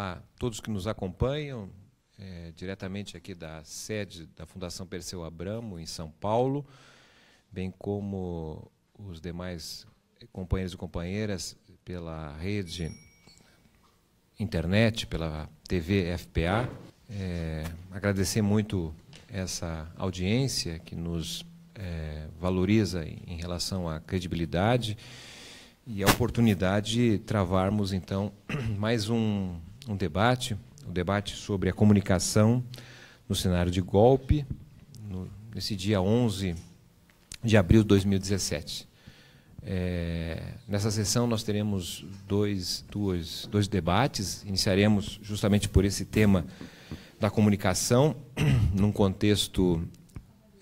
Olá todos que nos acompanham, é, diretamente aqui da sede da Fundação Perseu Abramo, em São Paulo, bem como os demais companheiros e companheiras pela rede internet, pela TV FPA. É, agradecer muito essa audiência que nos é, valoriza em relação à credibilidade e a oportunidade de travarmos, então, mais um um debate, um debate sobre a comunicação no cenário de golpe, no, nesse dia 11 de abril de 2017. É, nessa sessão nós teremos dois, dois dois debates, iniciaremos justamente por esse tema da comunicação, num contexto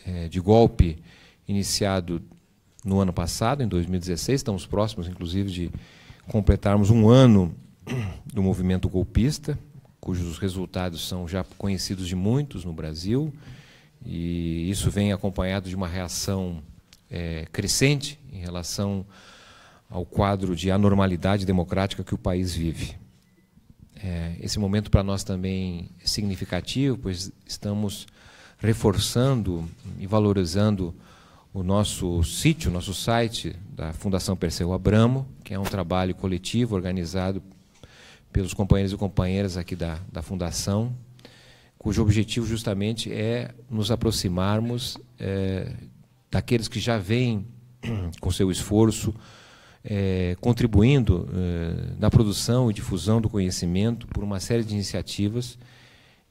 é, de golpe iniciado no ano passado, em 2016, estamos próximos, inclusive, de completarmos um ano do movimento golpista, cujos resultados são já conhecidos de muitos no Brasil, e isso vem acompanhado de uma reação é, crescente em relação ao quadro de anormalidade democrática que o país vive. É, esse momento para nós também é significativo, pois estamos reforçando e valorizando o nosso sítio, nosso site da Fundação Perseu Abramo, que é um trabalho coletivo organizado pelos companheiros e companheiras aqui da, da Fundação, cujo objetivo justamente é nos aproximarmos é, daqueles que já vêm com seu esforço é, contribuindo é, na produção e difusão do conhecimento por uma série de iniciativas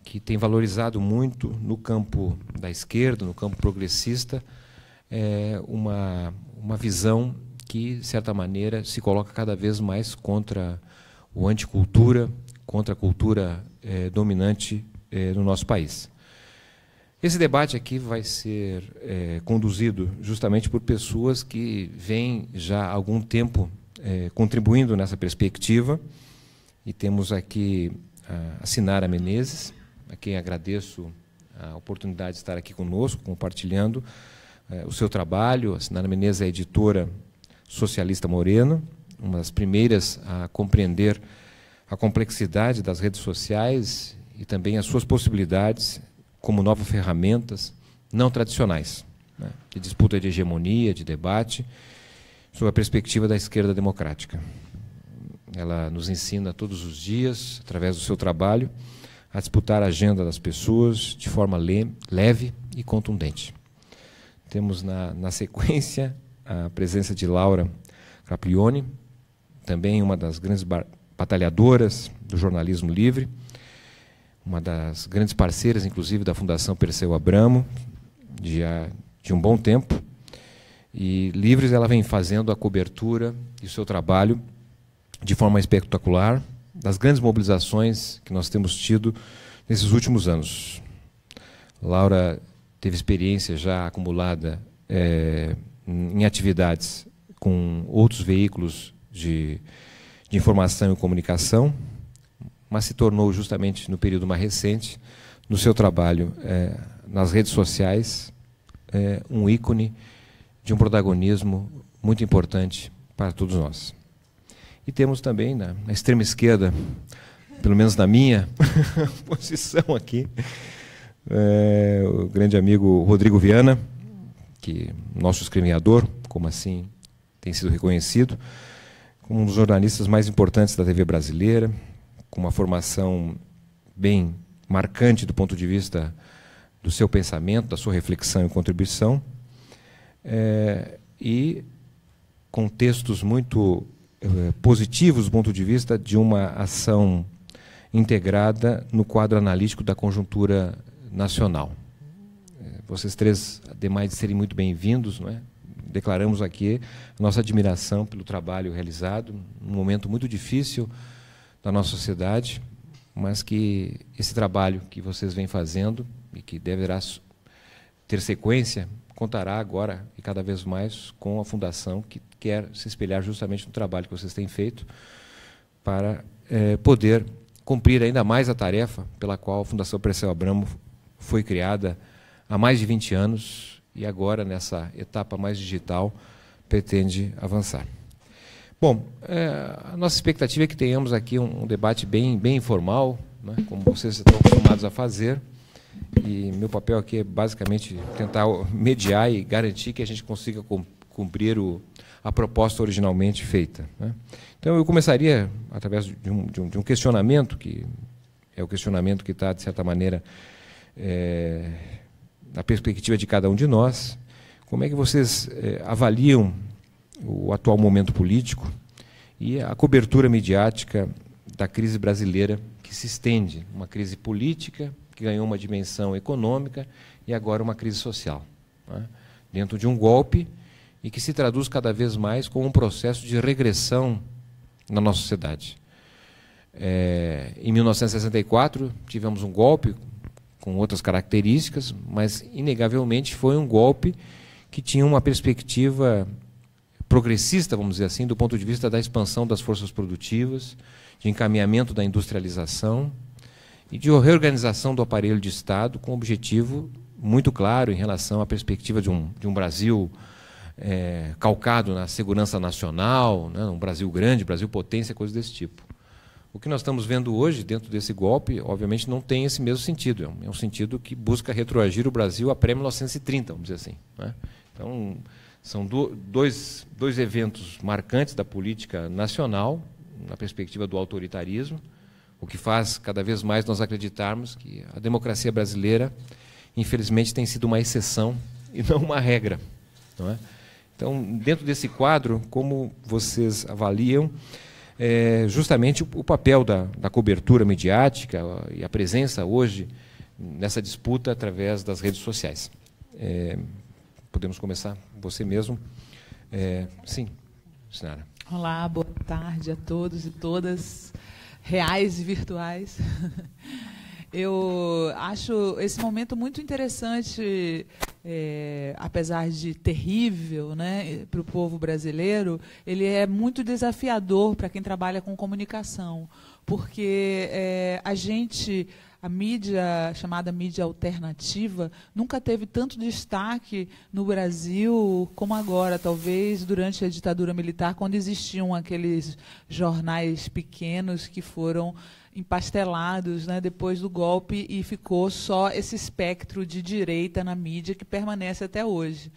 que tem valorizado muito no campo da esquerda, no campo progressista, é, uma, uma visão que, de certa maneira, se coloca cada vez mais contra o anticultura contra a cultura é, dominante é, no nosso país. Esse debate aqui vai ser é, conduzido justamente por pessoas que vêm já há algum tempo contribuindo nessa perspectiva. E temos aqui a Sinara Menezes, a quem agradeço a oportunidade de estar aqui conosco, compartilhando o seu trabalho. A Sinara Menezes é editora socialista morena, uma das primeiras a compreender a complexidade das redes sociais e também as suas possibilidades como novas ferramentas não tradicionais né, de disputa de hegemonia, de debate, sob a perspectiva da esquerda democrática. Ela nos ensina todos os dias, através do seu trabalho, a disputar a agenda das pessoas de forma le leve e contundente. Temos na, na sequência a presença de Laura Caprione, também uma das grandes batalhadoras do jornalismo livre, uma das grandes parceiras, inclusive, da Fundação Perseu Abramo, de, de um bom tempo. E Livres ela vem fazendo a cobertura e o seu trabalho de forma espetacular das grandes mobilizações que nós temos tido nesses últimos anos. Laura teve experiência já acumulada é, em atividades com outros veículos de, de informação e comunicação, mas se tornou justamente no período mais recente, no seu trabalho é, nas redes sociais, é, um ícone de um protagonismo muito importante para todos nós. E temos também na, né, na extrema esquerda, pelo menos na minha posição aqui, é, o grande amigo Rodrigo Viana, que nosso escrevinhador, como assim tem sido reconhecido, como um dos jornalistas mais importantes da TV brasileira, com uma formação bem marcante do ponto de vista do seu pensamento, da sua reflexão e contribuição, é, e com textos muito é, positivos do ponto de vista de uma ação integrada no quadro analítico da conjuntura nacional. Eh, vocês três, demais de serem muito bem-vindos, não é? declaramos aqui nossa admiração pelo trabalho realizado, num momento muito difícil da nossa sociedade, mas que esse trabalho que vocês vêm fazendo e que deverá ter sequência contará agora e cada vez mais com a fundação que quer se espelhar justamente no trabalho que vocês têm feito para eh, poder cumprir ainda mais a tarefa pela qual a Fundação Precel Abramo foi criada há mais de 20 anos, e agora, nessa etapa mais digital, pretende avançar. Bom, é, a nossa expectativa é que tenhamos aqui um, um debate bem, bem informal, né, como vocês estão acostumados a fazer, e meu papel aqui é basicamente tentar mediar e garantir que a gente consiga cumprir o, a proposta originalmente feita. Né. Então, eu começaria através de um, de um, de um questionamento, que é o questionamento que está, de certa maneira, é, na perspectiva de cada um de nós, como é que vocês eh, avaliam o atual momento político e a cobertura midiática da crise brasileira que se estende, uma crise política que ganhou uma dimensão econômica e agora uma crise social, né? dentro de um golpe e que se traduz cada vez mais como um processo de regressão na nossa sociedade. É, em 1964 tivemos um golpe com outras características, mas inegavelmente foi um golpe que tinha uma perspectiva progressista, vamos dizer assim, do ponto de vista da expansão das forças produtivas, de encaminhamento da industrialização e de reorganização do aparelho de Estado com objetivo muito claro em relação à perspectiva de um, de um Brasil é, calcado na segurança nacional, né, um Brasil grande, Brasil potência, coisas desse tipo. O que nós estamos vendo hoje dentro desse golpe, obviamente, não tem esse mesmo sentido. É um, é sentido que busca retroagir o Brasil a pré-1930, vamos dizer assim. Né? Então, são do, dois, dois eventos marcantes da política nacional, na perspectiva do autoritarismo, o que faz cada vez mais nós acreditarmos que a democracia brasileira, infelizmente, tem sido uma exceção e não uma regra. Não é? Então, dentro desse quadro, como vocês avaliam é, justamente o, o papel da, da, cobertura midiática e a presença hoje nessa disputa através das redes sociais. É, podemos começar você mesmo. É, sim, Sinara. Olá, boa tarde a todos e todas, reais e virtuais. Eu acho esse momento muito interessante é, apesar de terrível né, para o povo brasileiro, ele é muito desafiador para quem trabalha com comunicação, porque é, a gente, a mídia chamada mídia alternativa, nunca teve tanto destaque no Brasil como agora, talvez durante a ditadura militar, quando existiam aqueles jornais pequenos que foram empastelados né, depois do golpe e ficou só esse espectro de direita na mídia que permanece até hoje.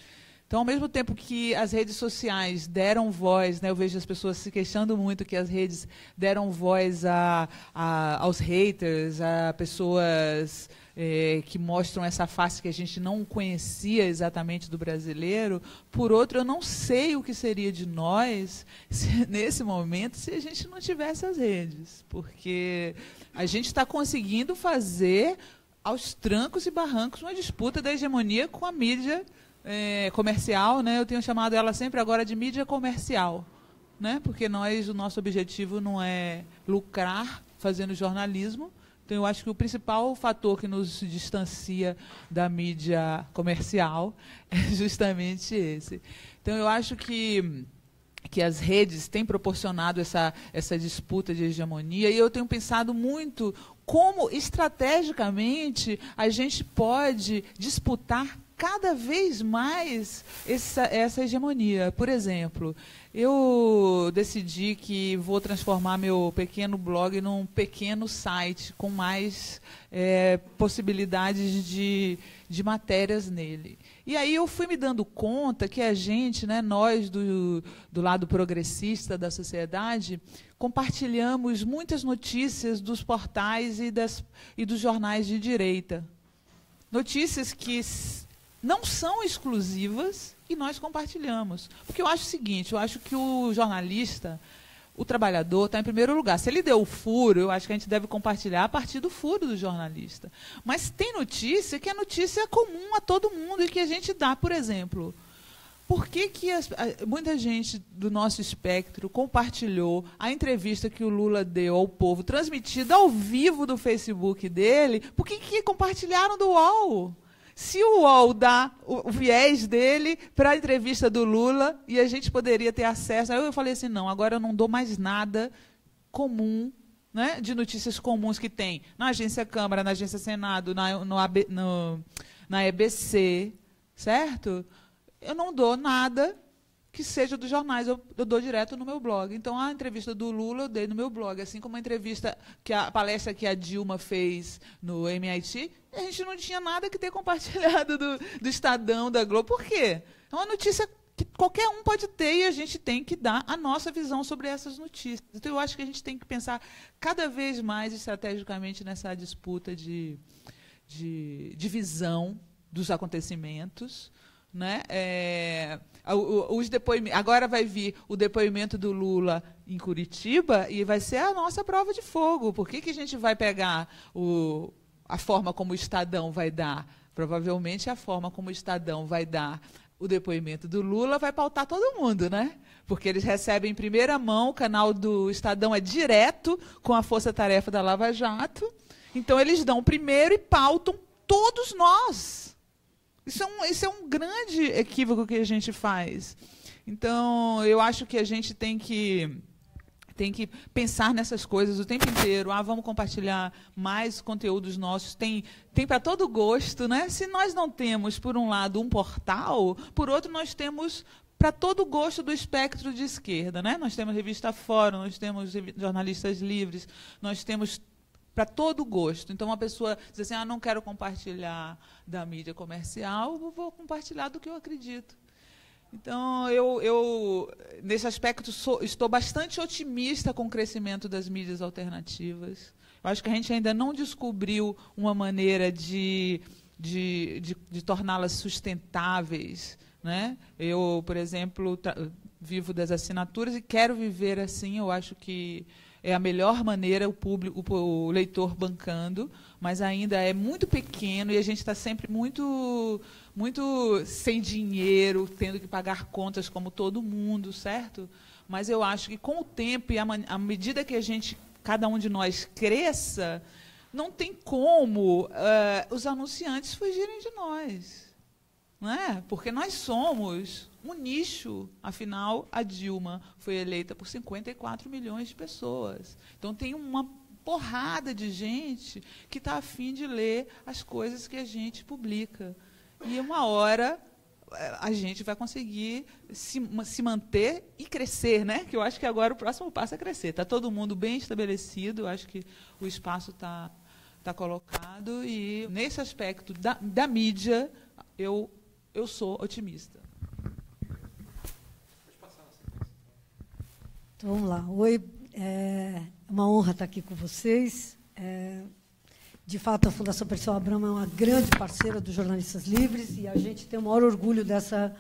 Então, ao mesmo tempo que as redes sociais deram voz, né, eu vejo as pessoas se queixando muito que as redes deram voz a, a aos haters, a pessoas é, que mostram essa face que a gente não conhecia exatamente do brasileiro. Por outro, eu não sei o que seria de nós se, nesse momento se a gente não tivesse as redes, porque a gente está conseguindo fazer aos trancos e barrancos uma disputa da hegemonia com a mídia é, comercial, né? Eu tenho chamado ela sempre agora de mídia comercial, né? Porque nós o nosso objetivo não é lucrar fazendo jornalismo, então, eu acho que o principal fator que nos distancia da mídia comercial é justamente esse. Então, eu acho que que as redes têm proporcionado essa, essa disputa de hegemonia, e eu tenho pensado muito como estrategicamente a gente pode disputar cada vez mais essa, essa hegemonia. Por exemplo, eu decidi que vou transformar meu pequeno blog num pequeno site com mais é, possibilidades de, de matérias nele. E aí eu fui me dando conta que a gente, né, nós do, do lado progressista da sociedade, compartilhamos muitas notícias dos portais e, das, e dos jornais de direita. Notícias que não são exclusivas e nós compartilhamos. Porque eu acho o seguinte, eu acho que o jornalista, o trabalhador, está em primeiro lugar. Se ele deu o furo, eu acho que a gente deve compartilhar a partir do furo do jornalista. Mas tem notícia que é notícia comum a todo mundo e que a gente dá, por exemplo. Por que, que as, muita gente do nosso espectro compartilhou a entrevista que o Lula deu ao povo, transmitida ao vivo do Facebook dele? Por que, que compartilharam do UOL? se o UOL dá o, viés dele para a entrevista do Lula e a gente poderia ter acesso. Aí eu falei assim: não, agora eu não dou mais nada comum né, de notícias comuns que tem na agência Câmara, na agência Senado, na, no no, na EBC, certo? Eu não dou nada que seja dos jornais, eu, eu, dou direto no meu blog. Então, a entrevista do Lula eu dei no meu blog, assim como a entrevista, que a palestra que a Dilma fez no MIT, a gente não tinha nada que ter compartilhado do, do Estadão, da Globo. Por quê? É uma notícia que qualquer um pode ter e a gente tem que dar a nossa visão sobre essas notícias. Então, eu acho que a gente tem que pensar cada vez mais estrategicamente nessa disputa de, de, de visão dos acontecimentos, né? É, os agora vai vir o depoimento do Lula em Curitiba e vai ser a nossa prova de fogo. Por que, que a gente vai pegar o, a forma como o Estadão vai dar? Provavelmente é a forma como o Estadão vai dar o depoimento do Lula vai pautar todo mundo, né? Porque eles recebem em primeira mão, o canal do Estadão é direto com a Força Tarefa da Lava Jato. Então eles dão primeiro e pautam todos nós. Isso é um, é um grande equívoco que a gente faz. Então, eu acho que a gente tem que tem que pensar nessas coisas o tempo inteiro. Ah, vamos compartilhar mais conteúdos nossos. Tem, tem para todo gosto, né? Se nós não temos, por um lado, um portal, por outro, nós temos para todo gosto do espectro de esquerda, né? Nós temos revista Fórum, nós temos jornalistas livres, nós temos para todo gosto. Então, uma pessoa diz assim: ah, não quero compartilhar da mídia comercial, vou compartilhar do que eu acredito. Então, eu, eu nesse aspecto, sou, estou bastante otimista com o crescimento das mídias alternativas. Eu acho que a gente ainda não descobriu uma maneira de, de, de, de torná-las sustentáveis. Né? Eu, por exemplo, vivo das assinaturas e quero viver assim. Eu acho que é a melhor maneira o público, o leitor bancando, mas ainda é muito pequeno e a gente está sempre muito, muito sem dinheiro, tendo que pagar contas como todo mundo, certo? Mas eu acho que com o tempo e à medida que a gente, cada um de nós cresça, não tem como uh, os anunciantes fugirem de nós, não é? Porque nós somos um nicho. Afinal, a Dilma foi eleita por 54 milhões de pessoas. Então, tem uma porrada de gente que está afim de ler as coisas que a gente publica. E uma hora é, a gente vai conseguir se, se, manter e crescer, né? Que eu acho que agora o próximo passo é crescer. Está todo mundo bem estabelecido, eu acho que o espaço está tá colocado. E nesse aspecto da, da mídia, eu, eu sou otimista. Então vamos lá. Oi, é, é uma honra estar aqui com vocês. É, de fato, a Fundação Perseu Abramo é uma grande parceira dos jornalistas livres e a gente tem o maior orgulho dessa,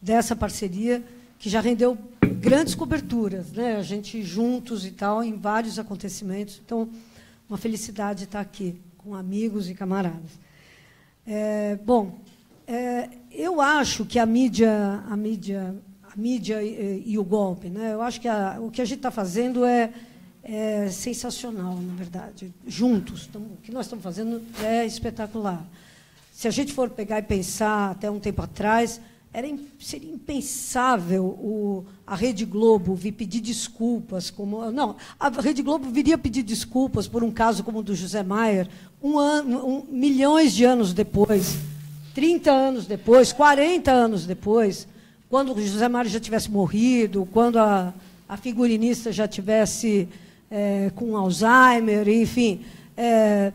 dessa parceria, que já rendeu grandes coberturas, né? a gente juntos e tal, em vários acontecimentos. Então, uma felicidade estar aqui com amigos e camaradas. É, bom, é, eu acho que a mídia, a mídia a mídia e, e, o golpe. Né? Eu acho que a, o que a gente está fazendo é, é, sensacional, na verdade. Juntos, tamo, o que nós estamos fazendo é espetacular. Se a gente for pegar e pensar até um tempo atrás, era, seria impensável o, a Rede Globo vir pedir desculpas. Como, não, a Rede Globo viria pedir desculpas por um caso como o do José Maier, um ano, um, milhões de anos depois, 30 anos depois, 40 anos depois quando o José Mário já tivesse morrido, quando a, a figurinista já tivesse é, com Alzheimer, enfim. É,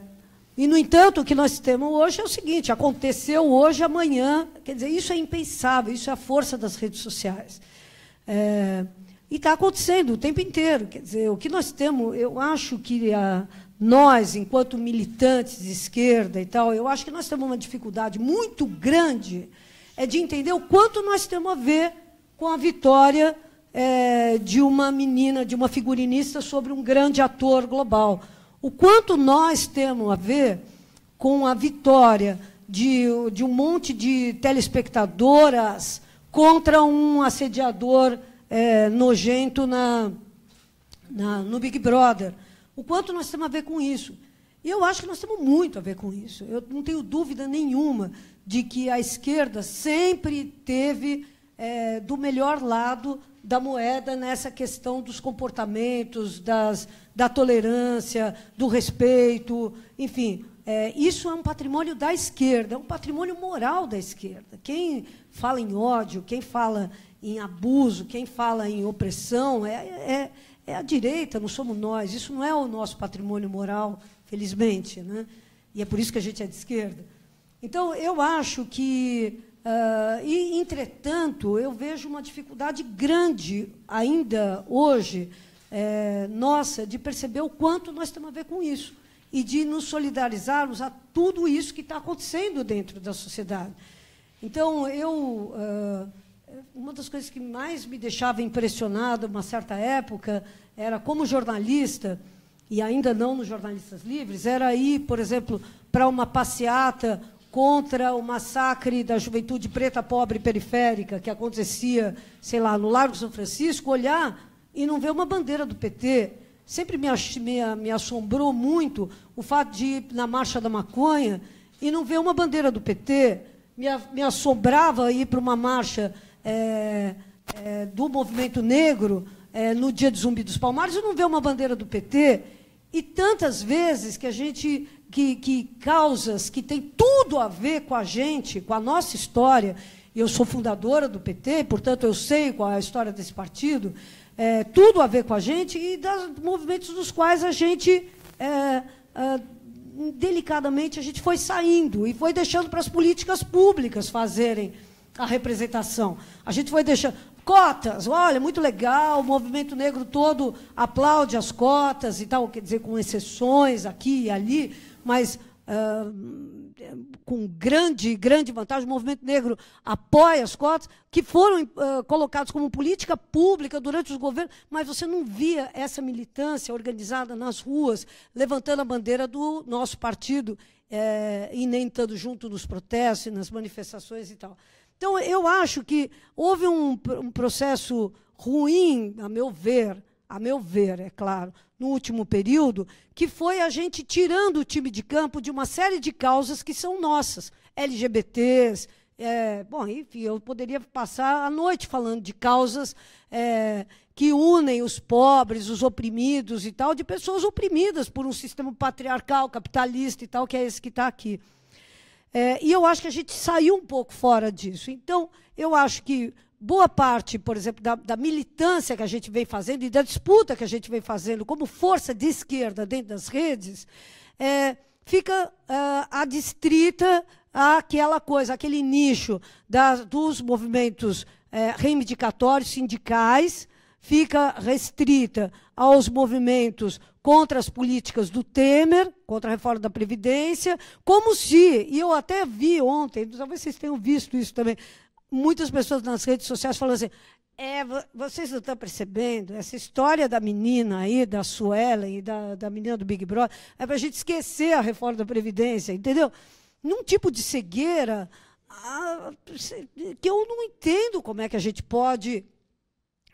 e, no entanto, o que nós temos hoje é o seguinte: aconteceu hoje, amanhã. Quer dizer, isso é impensável, isso é a força das redes sociais. É, e está acontecendo o tempo inteiro. Quer dizer, o que nós temos, eu acho que a, nós, enquanto militantes de esquerda e tal, eu acho que nós temos uma dificuldade muito grande é de entender o quanto nós temos a ver com a vitória é, de uma menina, de uma figurinista sobre um grande ator global. O quanto nós temos a ver com a vitória de, de um monte de telespectadoras contra um assediador é, nojento na, na, no Big Brother. O quanto nós temos a ver com isso. E eu acho que nós temos muito a ver com isso. Eu não tenho dúvida nenhuma de que a esquerda sempre teve é, do melhor lado da moeda nessa questão dos comportamentos, das, da tolerância, do respeito, enfim. É, isso é um patrimônio da esquerda, é um patrimônio moral da esquerda. Quem fala em ódio, quem fala em abuso, quem fala em opressão, é, é, é a direita, não somos nós. Isso não é o nosso patrimônio moral, felizmente. Né? E é por isso que a gente é de esquerda. Então, eu acho que, uh, e, entretanto, eu vejo uma dificuldade grande ainda hoje, é, nossa, de perceber o quanto nós temos a ver com isso e de nos solidarizarmos a tudo isso que está acontecendo dentro da sociedade. Então, eu. Uh, uma das coisas que mais me deixava impressionado uma certa época era como jornalista e ainda não nos jornalistas livres era ir, por exemplo, para uma passeata contra o massacre da juventude preta, pobre, periférica, que acontecia, sei lá, no Largo São Francisco, olhar e não ver uma bandeira do PT. Sempre me, me, me assombrou muito o fato de ir na Marcha da Maconha e não ver uma bandeira do PT. Me, me assombrava ir para uma marcha é, é, do movimento negro é, no dia de Zumbi dos Palmares e não ver uma bandeira do PT. E tantas vezes que a gente que, que causas que têm tudo a ver com a gente, com a nossa história. Eu sou fundadora do PT, portanto eu sei qual é a história desse partido. É, tudo a ver com a gente e dos movimentos dos quais a gente é, é, delicadamente a gente foi saindo e foi deixando para as políticas públicas fazerem a representação. A gente foi deixando cotas, olha, muito legal, o movimento negro todo aplaude as cotas e tal, quer dizer, com exceções aqui e ali, mas uh, com grande, grande vantagem, o movimento negro apoia as cotas, que foram uh, ah, colocados como política pública durante os governos, mas você não via essa militância organizada nas ruas, levantando a bandeira do nosso partido eh, e nem estando junto nos protestos, nas manifestações e tal. Então, eu acho que houve um, um processo ruim, a meu ver, a meu ver, é claro, no último período, que foi a gente tirando o time de campo de uma série de causas que são nossas, LGBTs, é, bom, enfim, eu poderia passar a noite falando de causas é, que unem os pobres, os oprimidos e tal, de pessoas oprimidas por um sistema patriarcal, capitalista e tal, que é esse que está aqui. É, e eu acho que a gente saiu um pouco fora disso. Então, eu acho que boa parte, por exemplo, da, da, militância que a gente vem fazendo e da disputa que a gente vem fazendo como força de esquerda dentro das redes, é, fica é, adstrita àquela coisa, aquele nicho dos movimentos é, reivindicatórios sindicais, fica restrita aos movimentos contra as políticas do Temer, contra a reforma da Previdência, como se, e eu até vi ontem, talvez vocês tenham visto isso também, muitas pessoas nas redes sociais falando assim: é, vocês não estão percebendo essa história da menina aí, da Suellen e da, da menina do Big Brother, é para a gente esquecer a reforma da Previdência, entendeu? Num tipo de cegueira que eu não entendo como é que a gente pode.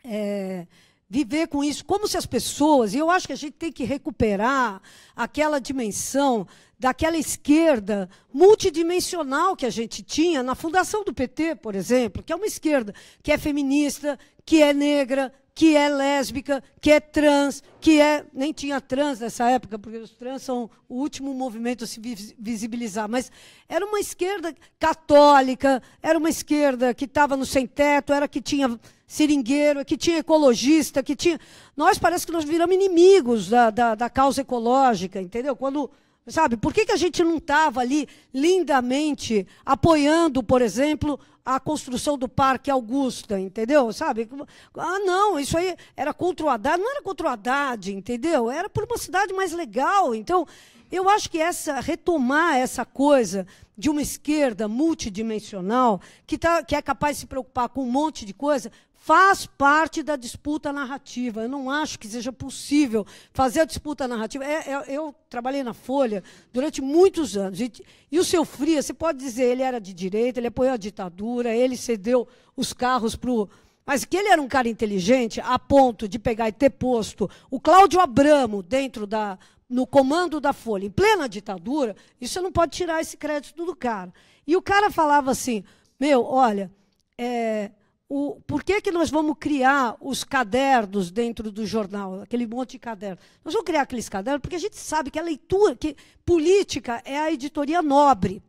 É, viver com isso, como se as pessoas, e eu acho que a gente tem que recuperar aquela dimensão daquela esquerda multidimensional que a gente tinha na fundação do PT, por exemplo, que é uma esquerda que é feminista, que é negra, que é lésbica, que é trans, que é. Nem tinha trans nessa época, porque os trans são o último movimento a se visibilizar. Mas era uma esquerda católica, era uma esquerda que estava no sem-teto, era que tinha seringueiro, que tinha ecologista, que tinha. Nós parece que nós viramos inimigos da, da, da causa ecológica, entendeu? Quando Sabe, por que, que a gente não estava ali lindamente apoiando, por exemplo, a construção do Parque Augusta, entendeu? Sabe? Ah, não, isso aí era contra o Haddad. Não era contra o Haddad, entendeu? Era por uma cidade mais legal. Então, eu acho que essa retomar essa coisa de uma esquerda multidimensional, que, tá, que é capaz de se preocupar com um monte de coisa, faz parte da disputa narrativa. Eu não acho que seja possível fazer a disputa narrativa. É, é, eu trabalhei na Folha durante muitos anos. E, e o seu Fria, você pode dizer, ele era de direita, ele apoiou a ditadura, ele cedeu os carros para o. Mas que ele era um cara inteligente a ponto de pegar e ter posto o Cláudio Abramo dentro da, no comando da Folha, em plena ditadura, isso não pode tirar esse crédito do cara. E o cara falava assim: meu, olha, é, o, por que, que nós vamos criar os cadernos dentro do jornal, aquele monte de cadernos? Nós vamos criar aqueles cadernos porque a gente sabe que a leitura, que política é a editoria nobre,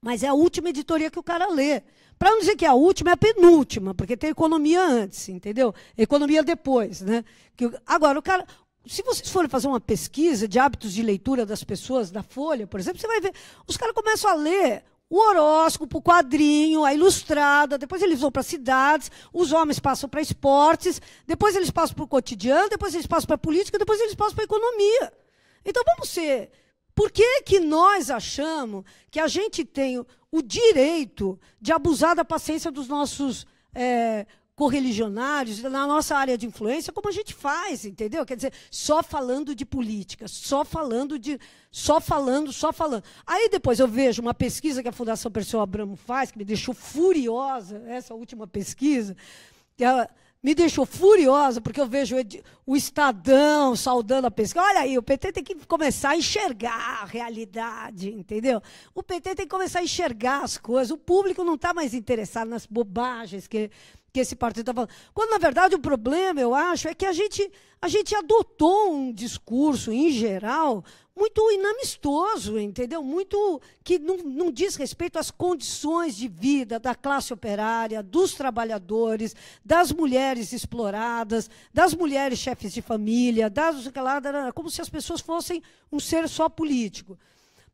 mas é a última editoria que o cara lê. Para não dizer que é a última, é a penúltima, porque tem economia antes, entendeu? Economia depois, né? Que, agora, o cara, se vocês forem fazer uma pesquisa de hábitos de leitura das pessoas da Folha, por exemplo, você vai ver, os caras começam a ler o horóscopo, o quadrinho, a ilustrada, depois eles vão para cidades, os homens passam para esportes, depois eles passam para o cotidiano, depois eles passam para a política, depois eles passam para a economia. Então vamos ser. Por que, que nós achamos que a gente tem o direito de abusar da paciência dos nossos é, correligionários, na nossa área de influência, como a gente faz, entendeu? Quer dizer, só falando de política, só falando de. só falando, só falando. Aí depois eu vejo uma pesquisa que a Fundação Perseu Abramo faz, que me deixou furiosa, essa última pesquisa, ela me deixou furiosa, porque eu vejo o Estadão saudando a pesquisa. Olha aí, o PT tem que começar a enxergar a realidade, entendeu? O PT tem que começar a enxergar as coisas. O público não está mais interessado nas bobagens que que esse partido está falando. Quando, na verdade, o problema, eu acho, é que a gente, a gente adotou um discurso, em geral, muito inamistoso, entendeu? Muito que não, não diz respeito às condições de vida da classe operária, dos trabalhadores, das mulheres exploradas, das mulheres chefes de família, das, como se as pessoas fossem um ser só político.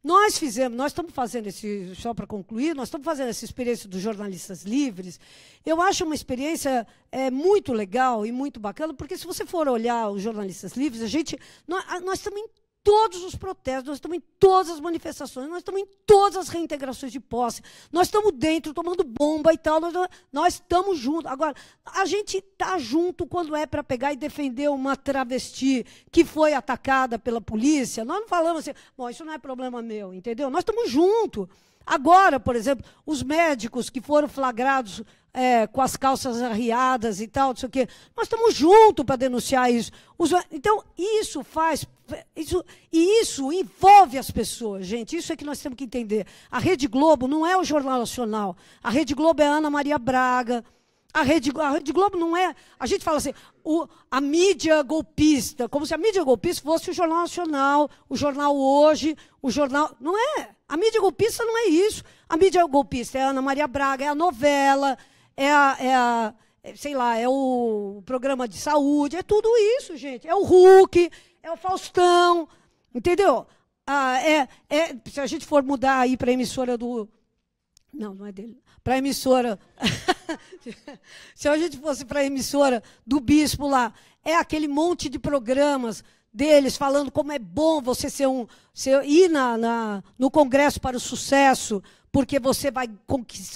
Nós fizemos, nós estamos fazendo esse, só para concluir, nós estamos fazendo essa experiência dos jornalistas livres. Eu acho uma experiência é, muito legal e muito bacana, porque se você for olhar os jornalistas livres, a gente, nós, nós estamos em todos os protestos, nós estamos em todas as manifestações, nós estamos em todas as reintegrações de posse, nós estamos dentro, tomando bomba e tal, nós, nós estamos juntos. Agora, a gente está junto quando é para pegar e defender uma travesti que foi atacada pela polícia. Nós não falamos assim, bom, isso não é problema meu, entendeu? Nós estamos juntos. Agora, por exemplo, os médicos que foram flagrados é, com as calças arriadas e tal, não sei o quê, nós estamos juntos para denunciar isso. Os, então, isso faz isso, e isso envolve as pessoas, gente. Isso é que nós temos que entender. A Rede Globo não é o Jornal Nacional. A Rede Globo é Ana Maria Braga. A Rede, a Rede Globo não é. A gente fala assim, o, a mídia golpista, como se a mídia golpista fosse o Jornal Nacional, o Jornal Hoje, o Jornal. Não é. A mídia golpista não é isso. A mídia golpista é Ana Maria Braga, é a novela, é a, é a é, sei lá, é o programa de saúde, é tudo isso, gente. É o Hulk, é o Faustão, entendeu? Ah, é, é, se a gente for mudar aí para a emissora do. Não, não é dele. Para a emissora. se a gente fosse para a emissora do bispo lá, é aquele monte de programas deles falando como é bom você ser um, ser, ir na, na, no Congresso para o sucesso, porque você vai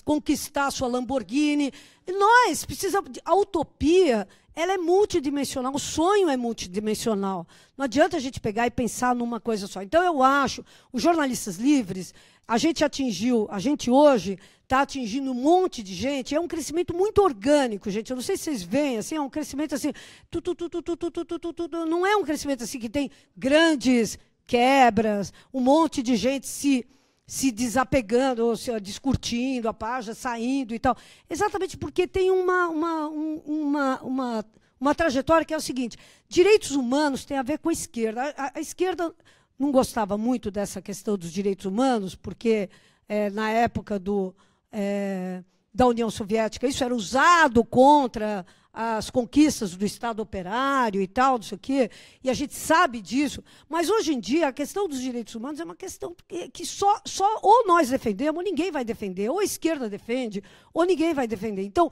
conquistar a sua Lamborghini. Nós precisamos. De, a utopia ela é multidimensional, o sonho é multidimensional. Não adianta a gente pegar e pensar numa coisa só. Então, eu acho, os jornalistas livres, a gente atingiu, a gente hoje está atingindo um monte de gente, é um crescimento muito orgânico, gente. Eu não sei se vocês veem, assim, é um crescimento assim. Tu, tu, tu, tu, tu, tu, tu, tu, Não é um crescimento assim que tem grandes quebras, um monte de gente se se desapegando, ou se, descurtindo a página, saindo e tal. Exatamente porque tem uma, uma, uma, uma, uma trajetória que é o seguinte: direitos humanos tem a ver com a esquerda. A, a, a esquerda não gostava muito dessa questão dos direitos humanos, porque é, na época do, é, da União Soviética isso era usado contra as conquistas do Estado operário e tal, não sei o quê, e a gente sabe disso, mas hoje em dia a questão dos direitos humanos é uma questão que só, só ou nós defendemos, ou ninguém vai defender, ou a esquerda defende, ou ninguém vai defender. Então,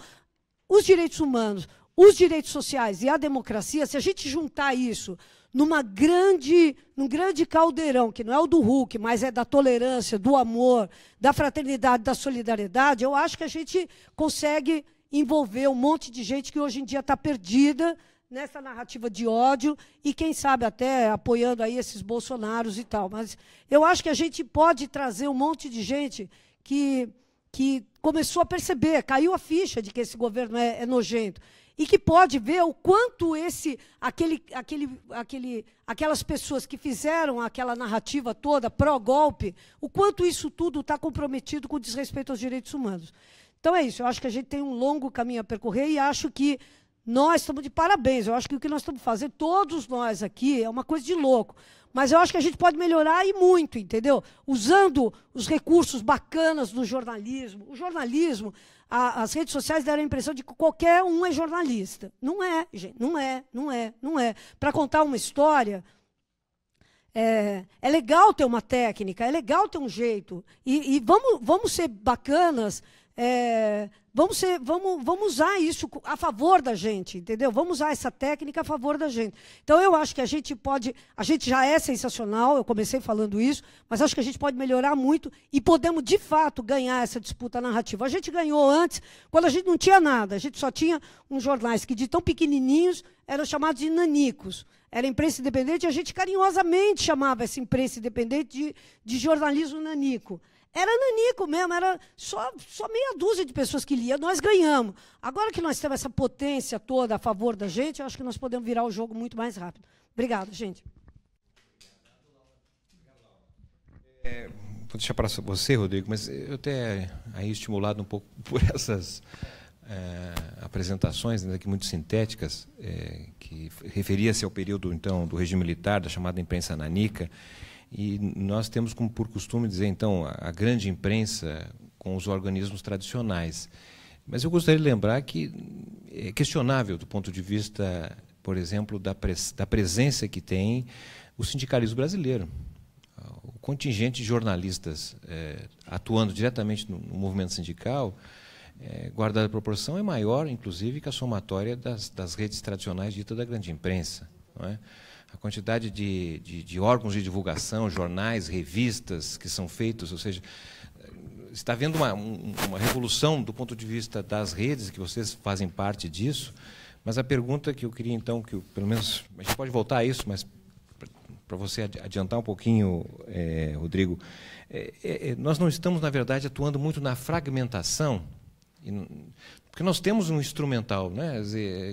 os direitos humanos, os direitos sociais e a democracia, se a gente juntar isso numa grande, num grande caldeirão, que não é o do Hulk, mas é da tolerância, do amor, da fraternidade, da solidariedade, eu acho que a gente consegue envolver um monte de gente que hoje em dia está perdida nessa narrativa de ódio e, quem sabe, até apoiando aí esses bolsonaros e tal. Mas eu acho que a gente pode trazer um monte de gente que, que começou a perceber, caiu a ficha de que esse governo é, é nojento e que pode ver o quanto esse aquele, aquele, aquele, aquelas pessoas que fizeram aquela narrativa toda pró-golpe, o quanto isso tudo está comprometido com o desrespeito aos direitos humanos. Então é isso, eu acho que a gente tem um longo caminho a percorrer e acho que nós estamos de parabéns. Eu acho que o que nós estamos fazendo, todos nós aqui, é uma coisa de louco. Mas eu acho que a gente pode melhorar e muito, entendeu? Usando os recursos bacanas do jornalismo. O jornalismo, a, as redes sociais deram a impressão de que qualquer um é jornalista. Não é, gente. Não é, não é, não é. Para contar uma história, é, é, legal ter uma técnica, é legal ter um jeito. E, e vamos, vamos ser bacanas é, vamos, ser, vamos, vamos usar isso a favor da gente, entendeu? Vamos usar essa técnica a favor da gente. Então, eu acho que a gente pode. A gente já é sensacional, eu comecei falando isso, mas acho que a gente pode melhorar muito e podemos, de fato, ganhar essa disputa narrativa. A gente ganhou antes, quando a gente não tinha nada, a gente só tinha uns jornais que, de tão pequenininhos, eram chamados de nanicos. Era imprensa independente e a gente carinhosamente chamava essa imprensa independente de, de jornalismo nanico. Era nanico mesmo, era só, só meia dúzia de pessoas que lia, nós ganhamos. Agora que nós temos essa potência toda a favor da gente, eu acho que nós podemos virar o jogo muito mais rápido. Obrigado, gente. É, vou deixar para você, Rodrigo, mas eu até aí estimulado um pouco por essas é, apresentações, né, muito sintéticas, é, que referia-se ao período então do regime militar, da chamada imprensa nanica. E nós temos como por costume dizer, então, a grande imprensa com os organismos tradicionais. Mas eu gostaria de lembrar que é questionável do ponto de vista, por exemplo, da, pres da presença que tem o sindicalismo brasileiro. O contingente de jornalistas é, atuando diretamente no, no movimento sindical, é, guardada a proporção, é maior, inclusive, que a somatória das, das redes tradicionais ditas da grande imprensa. Não é? a quantidade de, de, de órgãos de divulgação, jornais, revistas que são feitos, ou seja, está havendo uma, uma revolução do ponto de vista das redes, que vocês fazem parte disso, mas a pergunta que eu queria então, que eu, pelo menos, a gente pode voltar a isso, mas para você adiantar um pouquinho, é, Rodrigo, é, é, é, nós não estamos, na verdade, atuando muito na fragmentação, porque nós temos um instrumental, né?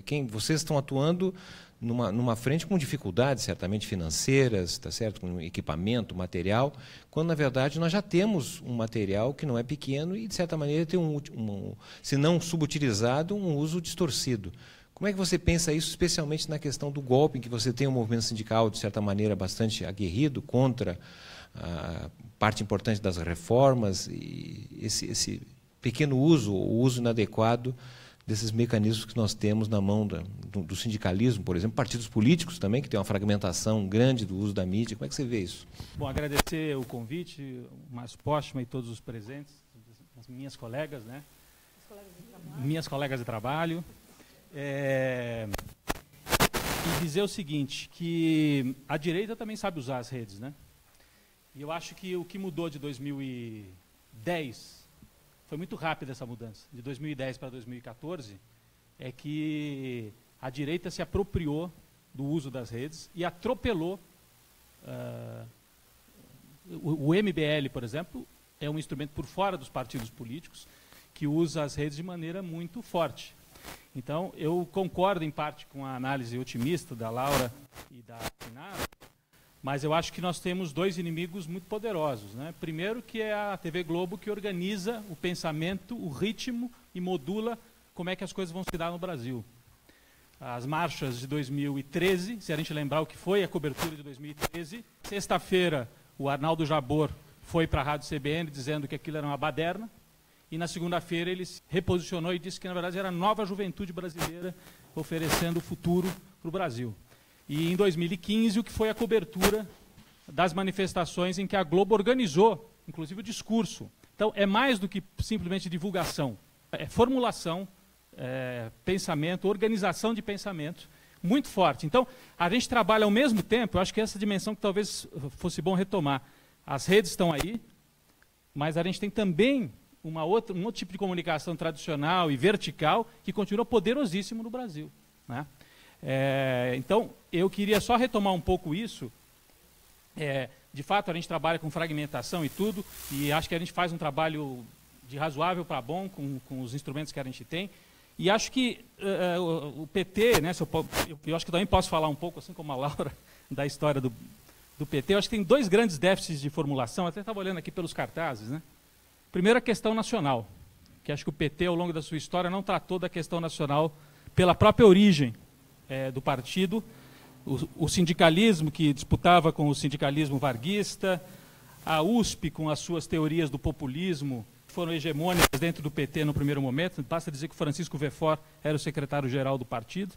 quem, vocês estão atuando numa, numa frente com dificuldades, certamente financeiras, tá certo? com equipamento, material, quando, na verdade, nós já temos um material que não é pequeno e, de certa maneira, tem, um, um se não subutilizado, um uso distorcido. Como é que você pensa isso, especialmente na questão do golpe, em que você tem um movimento sindical, de certa maneira, bastante aguerrido contra a ah, parte importante das reformas e esse, esse pequeno uso, o uso inadequado desses mecanismos que nós temos na mão da, do, do, sindicalismo, por exemplo, partidos políticos também, que tem uma fragmentação grande do uso da mídia. Como é que você vê isso? Bom, agradecer o convite, o Márcio Postman e todos os presentes, as minhas colegas, né? Colegas minhas colegas de trabalho. É... E dizer o seguinte, que a direita também sabe usar as redes, né? E eu acho que o que mudou de 2010 foi muito rápida essa mudança, de 2010 para 2014, é que a direita se apropriou do uso das redes e atropelou. Uh, o, o MBL, por exemplo, é um instrumento por fora dos partidos políticos que usa as redes de maneira muito forte. Então, eu concordo em parte com a análise otimista da Laura e da Finara, mas eu acho que nós temos dois inimigos muito poderosos. Né? Primeiro, que é a TV Globo, que organiza o pensamento, o ritmo e modula como é que as coisas vão se dar no Brasil. As marchas de 2013, se a gente lembrar o que foi a cobertura de 2013, sexta-feira o Arnaldo Jabor foi para a Rádio CBN dizendo que aquilo era uma baderna, e na segunda-feira ele se reposicionou e disse que na verdade era a nova juventude brasileira oferecendo o futuro para o Brasil e em 2015 o que foi a cobertura das manifestações em que a Globo organizou, inclusive o discurso. Então é mais do que simplesmente divulgação, é formulação, é, pensamento, organização de pensamento muito forte. Então a gente trabalha ao mesmo tempo. Eu acho que essa dimensão que talvez fosse bom retomar. As redes estão aí, mas a gente tem também uma outra, um outro tipo de comunicação tradicional e vertical que continua poderosíssimo no Brasil. Né? É, então, eu queria só retomar um pouco isso. É, de fato, a gente trabalha com fragmentação e tudo, e acho que a gente faz um trabalho de razoável para bom com, com os instrumentos que a gente tem. E acho que uh, o, PT, né, eu, eu, eu, acho que também posso falar um pouco, assim como a Laura, da história do, do PT, eu acho que tem dois grandes déficits de formulação, até estava olhando aqui pelos cartazes. Né? Primeiro, a questão nacional, que acho que o PT, ao longo da sua história, não tratou da questão nacional pela própria origem é, do partido, o, o sindicalismo que disputava com o sindicalismo varguista, a USP com as suas teorias do populismo, que foram hegemônicas dentro do PT no primeiro momento, basta dizer que Francisco Vefor era o secretário-geral do partido,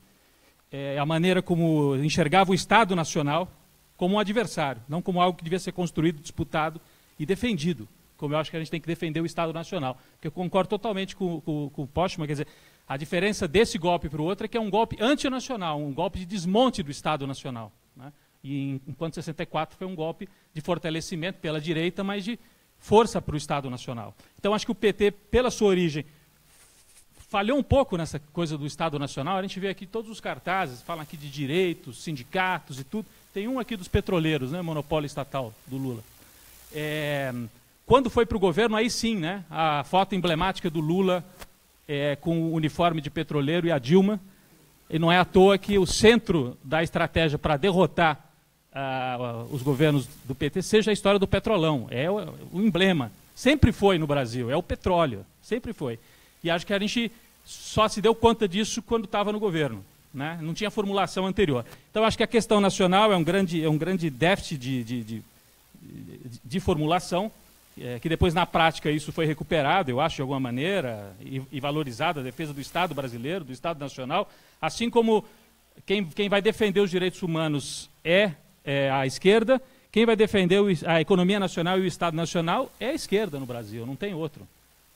é, a maneira como enxergava o Estado Nacional como um adversário, não como algo que devia ser construído, disputado e defendido, como eu acho que a gente tem que defender o Estado Nacional. Porque eu concordo totalmente com, com, com o Postman, quer dizer, a diferença desse golpe para o outro é que é um golpe antinacional, um golpe de desmonte do Estado Nacional. Né? E enquanto 64 foi um golpe de fortalecimento pela direita, mas de força para o Estado Nacional. Então acho que o PT, pela sua origem, falhou um pouco nessa coisa do Estado Nacional. A gente vê aqui todos os cartazes, falam aqui de direitos, sindicatos e tudo. Tem um aqui dos petroleiros, né? monopólio estatal do Lula. É... quando foi para o governo, aí sim, né? a foto emblemática do Lula é, com o uniforme de petroleiro e a Dilma. E não é à toa que o centro da estratégia para derrotar ah, os governos do PT seja a história do petrolão. É o, o emblema. Sempre foi no Brasil, é o petróleo. Sempre foi. E acho que a gente só se deu conta disso quando estava no governo. Né? Não tinha formulação anterior. Então, acho que a questão nacional é um grande, é um grande déficit de, de, de, de formulação é, que depois na prática isso foi recuperado, eu acho, de alguma maneira, e, e valorizado, a defesa do Estado brasileiro, do Estado nacional, assim como quem, quem vai defender os direitos humanos é, é a esquerda, quem vai defender a economia nacional e o Estado nacional é a esquerda no Brasil, não tem outro.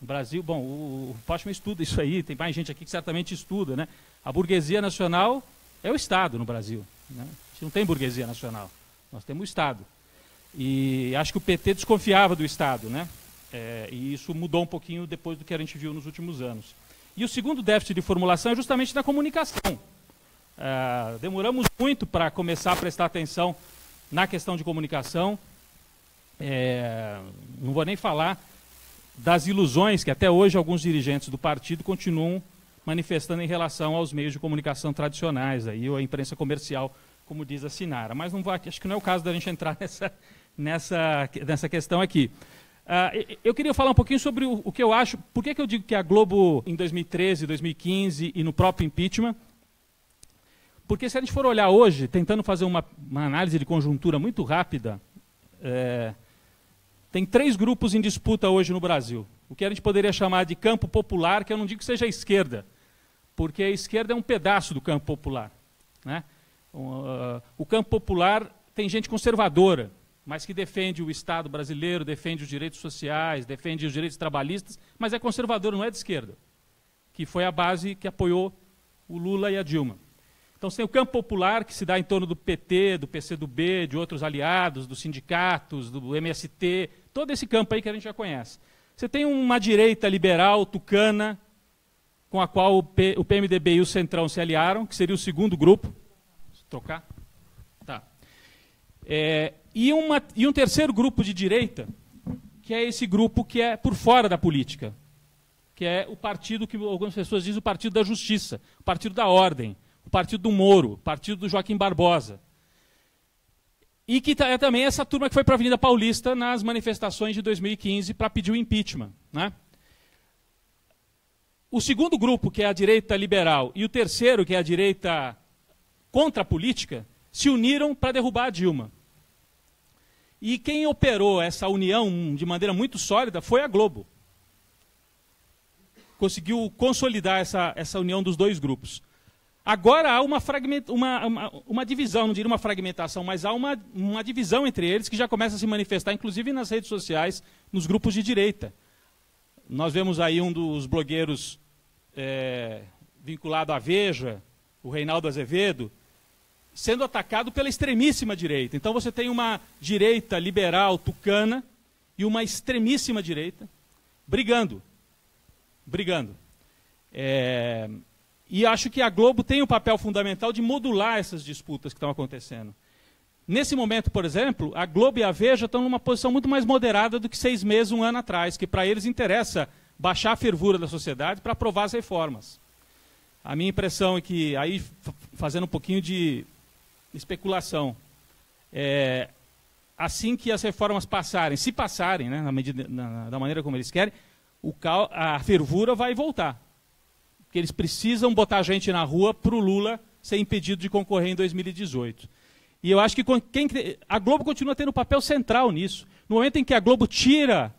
No Brasil, bom, o, o Postman estuda isso aí, tem mais gente aqui que certamente estuda, né? A burguesia nacional é o Estado no Brasil. Né? A gente não tem burguesia nacional, nós temos o Estado. E acho que o PT desconfiava do Estado, né? É, e isso mudou um pouquinho depois do que a gente viu nos últimos anos. E o segundo déficit de formulação é justamente na comunicação. É, demoramos muito para começar a prestar atenção na questão de comunicação. É, não vou nem falar das ilusões que até hoje alguns dirigentes do partido continuam manifestando em relação aos meios de comunicação tradicionais, aí, ou a imprensa comercial, como diz a Sinara. Mas não vou acho que não é o caso da gente entrar nessa, nessa, nessa questão aqui. Uh, eu queria falar um pouquinho sobre o, o, que eu acho, por que, que eu digo que a Globo em 2013, 2015 e no próprio impeachment. Porque se a gente for olhar hoje, tentando fazer uma, uma análise de conjuntura muito rápida, é, tem três grupos em disputa hoje no Brasil. O que a gente poderia chamar de campo popular, que eu não digo que seja a esquerda, porque a esquerda é um pedaço do campo popular. Né? Uh, o campo popular tem gente conservadora, mas que defende o Estado brasileiro, defende os direitos sociais, defende os direitos trabalhistas, mas é conservador, não é de esquerda, que foi a base que apoiou o Lula e a Dilma. Então, tem o campo popular, que se dá em torno do PT, do PCdoB, de outros aliados, dos sindicatos, do MST, todo esse campo aí que a gente já conhece. Você tem uma direita liberal, tucana, com a qual o, o PMDB e o Centrão se aliaram, que seria o segundo grupo. Deixa eu trocar. Tá. É, e, uma, e um terceiro grupo de direita, que é esse grupo que é por fora da política, que é o partido que algumas pessoas dizem o partido da justiça, o partido da ordem, o partido do Moro, o partido do Joaquim Barbosa. E que tá, é também essa turma que foi para a Avenida Paulista nas manifestações de 2015 para pedir o impeachment. Né? O segundo grupo, que é a direita liberal, e o terceiro, que é a direita contra a política, se uniram para derrubar a Dilma. E quem operou essa união de maneira muito sólida foi a Globo. Conseguiu consolidar essa, essa união dos dois grupos. Agora há uma, uma, uma, uma divisão, não diria uma fragmentação, mas há uma, uma divisão entre eles que já começa a se manifestar, inclusive nas redes sociais, nos grupos de direita. Nós vemos aí um dos blogueiros é, vinculado à Veja, o Reinaldo Azevedo, sendo atacado pela extremíssima direita. Então você tem uma direita liberal tucana e uma extremíssima direita brigando. Brigando. É... E acho que a Globo tem o um papel fundamental de modular essas disputas que estão acontecendo. Nesse momento, por exemplo, a Globo e a Veja estão numa posição muito mais moderada do que seis meses, um ano atrás, que para eles interessa baixar a fervura da sociedade para aprovar as reformas. A minha impressão é que, aí fazendo um pouquinho de especulação. É, assim que as reformas passarem, se passarem, né, na medida, na, da maneira como eles querem, cal, a fervura vai voltar. Porque eles precisam botar gente na rua para o Lula ser impedido de concorrer em 2018. E eu acho que quem, a Globo continua tendo um papel central nisso. No momento em que a Globo tira,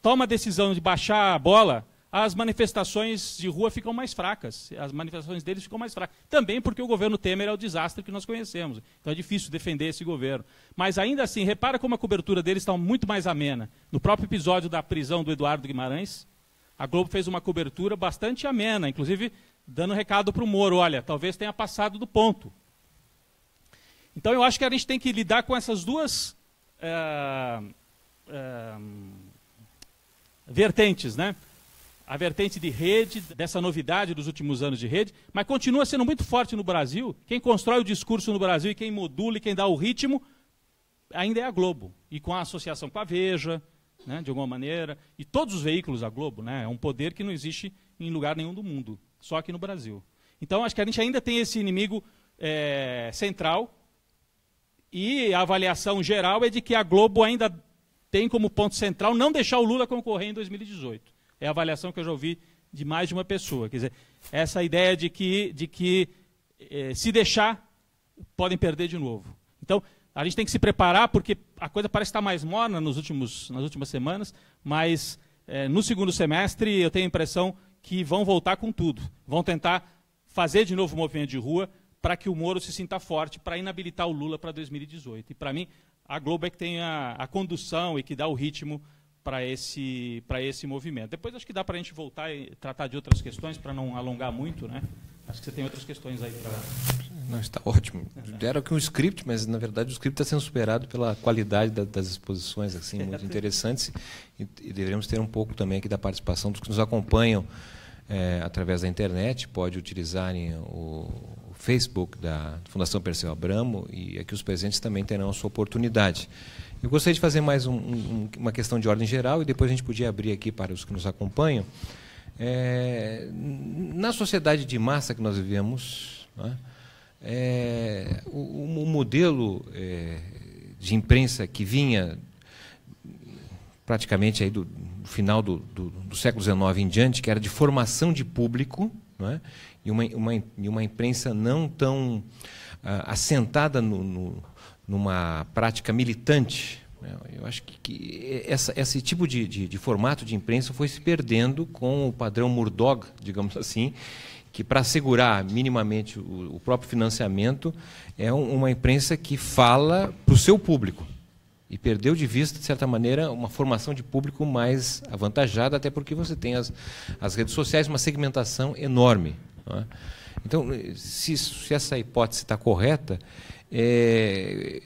toma a decisão de baixar a bola, as manifestações de rua ficam mais fracas, as manifestações deles ficam mais fracas. Também porque o governo Temer é o desastre que nós conhecemos. Então é difícil defender esse governo. Mas ainda assim, repara como a cobertura deles está muito mais amena. No próprio episódio da prisão do Eduardo Guimarães, a Globo fez uma cobertura bastante amena, inclusive dando recado para o Moro: olha, talvez tenha passado do ponto. Então eu acho que a gente tem que lidar com essas duas uh, uh, vertentes, né? a vertente de rede, dessa novidade dos últimos anos de rede, mas continua sendo muito forte no Brasil. Quem constrói o discurso no Brasil e quem modula e quem dá o ritmo ainda é a Globo. E com a associação com a Veja, né, de alguma maneira, e todos os veículos a Globo, né, é um poder que não existe em lugar nenhum do mundo, só aqui no Brasil. Então, acho que a gente ainda tem esse inimigo é, central, e a avaliação geral é de que a Globo ainda tem como ponto central não deixar o Lula concorrer em 2018. É a avaliação que eu já ouvi de mais de uma pessoa. Quer dizer, essa ideia de que, de que eh, se deixar, podem perder de novo. Então, a gente tem que se preparar, porque a coisa parece estar mais morna nos últimos, nas últimas semanas, mas eh, no segundo semestre eu tenho a impressão que vão voltar com tudo. Vão tentar fazer de novo o movimento de rua para que o Moro se sinta forte, para inabilitar o Lula para 2018. E, para mim, a Globo é que tem a, a condução e que dá o ritmo para esse, esse movimento. Depois acho que dá para a gente voltar e tratar de outras questões, para não alongar muito. Né? Acho que você tem outras questões aí para. Não, está ótimo. Era aqui um script, mas na verdade o script está sendo superado pela qualidade da, das exposições, assim, muito interessantes. E, e devemos ter um pouco também aqui da participação dos que nos acompanham é, através da internet. Pode utilizarem o, o Facebook da Fundação Perseu Abramo e aqui os presentes também terão a sua oportunidade. Eu gostaria de fazer mais um, um, uma questão de ordem geral e depois a gente podia abrir aqui para os que nos acompanham. É, na sociedade de massa que nós vivemos, né, é, é o, o, modelo é, de imprensa que vinha praticamente aí do, do final do, do, do, século XIX em diante, que era de formação de público, né, e, uma, uma, e uma imprensa não tão ah, assentada no, no numa prática militante. Né? Eu acho que, que essa, esse tipo de, de, de, formato de imprensa foi se perdendo com o padrão Murdoch, digamos assim, que para assegurar minimamente o, o, próprio financiamento é um, uma imprensa que fala para o seu público e perdeu de vista, de certa maneira, uma formação de público mais avantajada, até porque você tem as, as redes sociais, uma segmentação enorme. É? Então, se, se essa hipótese está correta, é,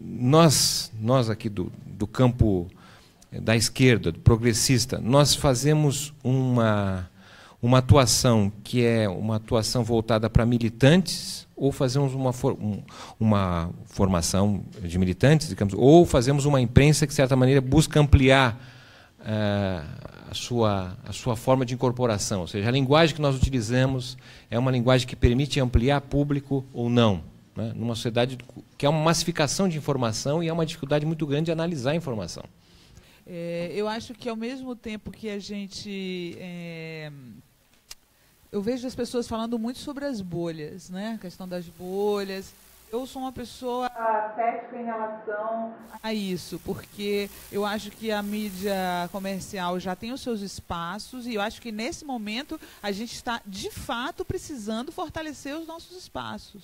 nós, nós aqui do, do campo eh, da esquerda, do progressista, nós fazemos uma, uma atuação que é uma atuação voltada para militantes, ou fazemos uma, for, um, uma formação de militantes, digamos, ou fazemos uma imprensa que, de certa maneira, busca ampliar uh, a, sua, a sua forma de incorporação. Ou seja, a linguagem que nós utilizamos é uma linguagem que permite ampliar público ou não. Né? Numa sociedade que é uma massificação de informação e há é uma dificuldade muito grande de analisar a informação. É, eu acho que ao mesmo tempo que a gente. É, eu vejo as pessoas falando muito sobre as bolhas, né? A questão das bolhas. Eu sou uma pessoa cética em relação a isso, porque eu acho que a mídia comercial já tem os seus espaços e eu acho que nesse momento a gente está de fato precisando fortalecer os nossos espaços.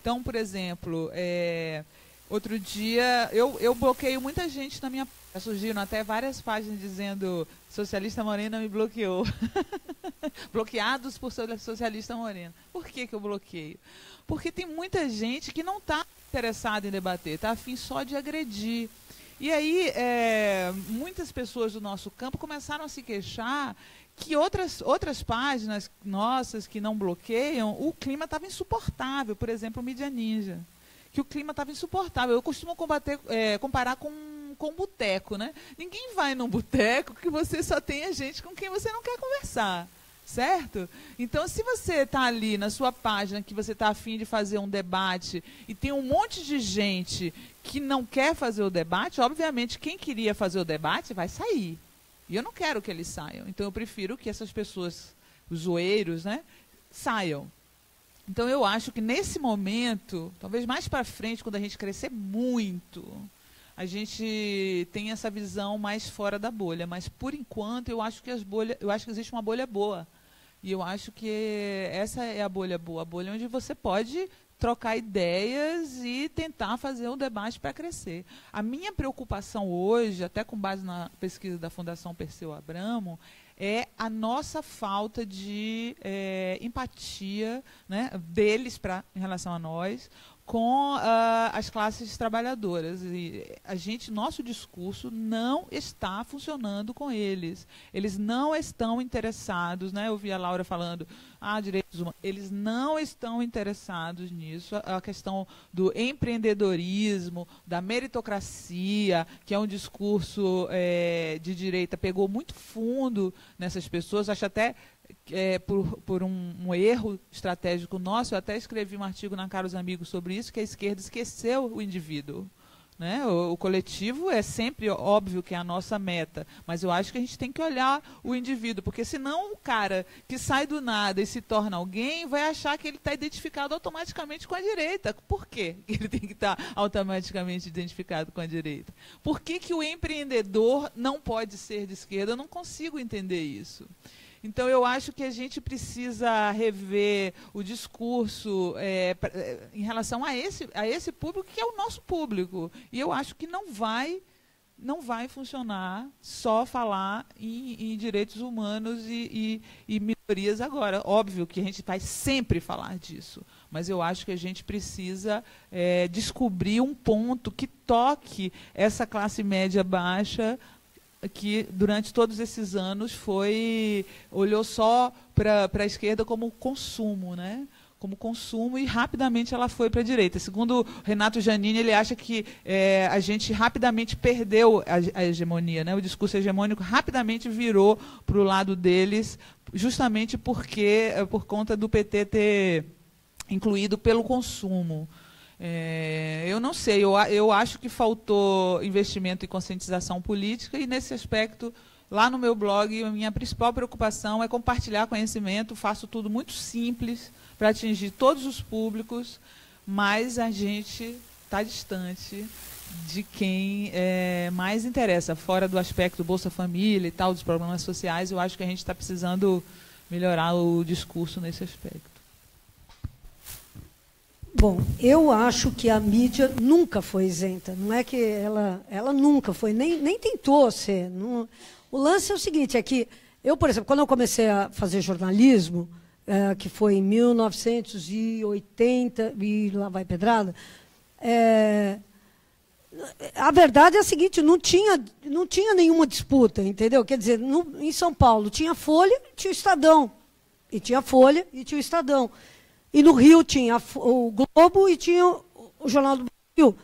Então, por exemplo, é, outro dia eu, eu bloqueio muita gente na minha. Tá Surgiram até várias páginas dizendo Socialista Morena me bloqueou. Bloqueados por Socialista Morena. Por que, que eu bloqueio? Porque tem muita gente que não está interessada em debater, está afim só de agredir. E aí, é, muitas pessoas do nosso campo começaram a se queixar que outras, outras páginas nossas que não bloqueiam, o clima estava insuportável. Por exemplo, o Mídia Ninja. Que o clima estava insuportável. Eu costumo combater, é, comparar com com boteco, né? Ninguém vai num boteco que você só a gente com quem você não quer conversar certo? Então, se você está ali na sua página que você está afim de fazer um debate e tem um monte de gente que não quer fazer o debate, obviamente quem queria fazer o debate vai sair. E eu não quero que eles saiam. Então, eu prefiro que essas pessoas, os zoeiros, né, saiam. Então, eu acho que nesse momento, talvez mais para frente, quando a gente crescer muito, a gente tem essa visão mais fora da bolha, mas por enquanto eu acho que as bolhas, eu acho que existe uma bolha boa e eu acho que essa é a bolha boa, a bolha é onde você pode trocar ideias e tentar fazer um debate para crescer. A minha preocupação hoje, até com base na pesquisa da Fundação Perseu Abramo, é a nossa falta de é, empatia né, deles pra, em relação a nós, com uh, as classes trabalhadoras. E a gente, nosso discurso não está funcionando com eles. Eles não estão interessados, né? Eu vi a Laura falando, ah, direitos humanos. Eles não estão interessados nisso. A, a questão do empreendedorismo, da meritocracia, que é um discurso é, de direita, pegou muito fundo nessas pessoas. Acho até é, por, por um, um, erro estratégico nosso, eu até escrevi um artigo na Caros Amigos sobre isso, que a esquerda esqueceu o indivíduo. Né? O, o, coletivo é sempre óbvio que é a nossa meta, mas eu acho que a gente tem que olhar o indivíduo, porque senão o cara que sai do nada e se torna alguém vai achar que ele está identificado automaticamente com a direita. Por quê que ele tem que estar tá automaticamente identificado com a direita? Por que, que o empreendedor não pode ser de esquerda? Eu não consigo entender isso. Então, eu acho que a gente precisa rever o discurso é, é, em relação a esse, a esse público, que é o nosso público. E eu acho que não vai não vai funcionar só falar em, em direitos humanos e, e, e, minorias agora. Óbvio que a gente vai sempre falar disso, mas eu acho que a gente precisa é, descobrir um ponto que toque essa classe média baixa que durante todos esses anos foi olhou só para a esquerda como consumo, né? como consumo e rapidamente ela foi para a direita. Segundo Renato Janini, ele acha que é, a gente rapidamente perdeu a, a, hegemonia, né? o discurso hegemônico rapidamente virou para o lado deles, justamente porque é, por conta do PT ter incluído pelo consumo. É, eu não sei, eu, eu acho que faltou investimento e conscientização política, e nesse aspecto, lá no meu blog, a minha principal preocupação é compartilhar conhecimento, faço tudo muito simples para atingir todos os públicos, mas a gente está distante de quem é, mais interessa, fora do aspecto Bolsa Família e tal, dos problemas sociais, eu acho que a gente está precisando melhorar o discurso nesse aspecto. Bom, eu acho que a mídia nunca foi isenta. Não é que ela, ela nunca foi, nem, nem tentou ser. Não... O lance é o seguinte, é que eu, por exemplo, quando eu comecei a fazer jornalismo, é, que foi em 1980, e lá vai pedrada, é, a verdade é a seguinte, não tinha, não tinha nenhuma disputa, entendeu? Quer dizer, no, em São Paulo tinha Folha, tinha o Estadão. E tinha Folha e tinha o Estadão. E no Rio tinha o Globo e tinha o Jornal do Brasil.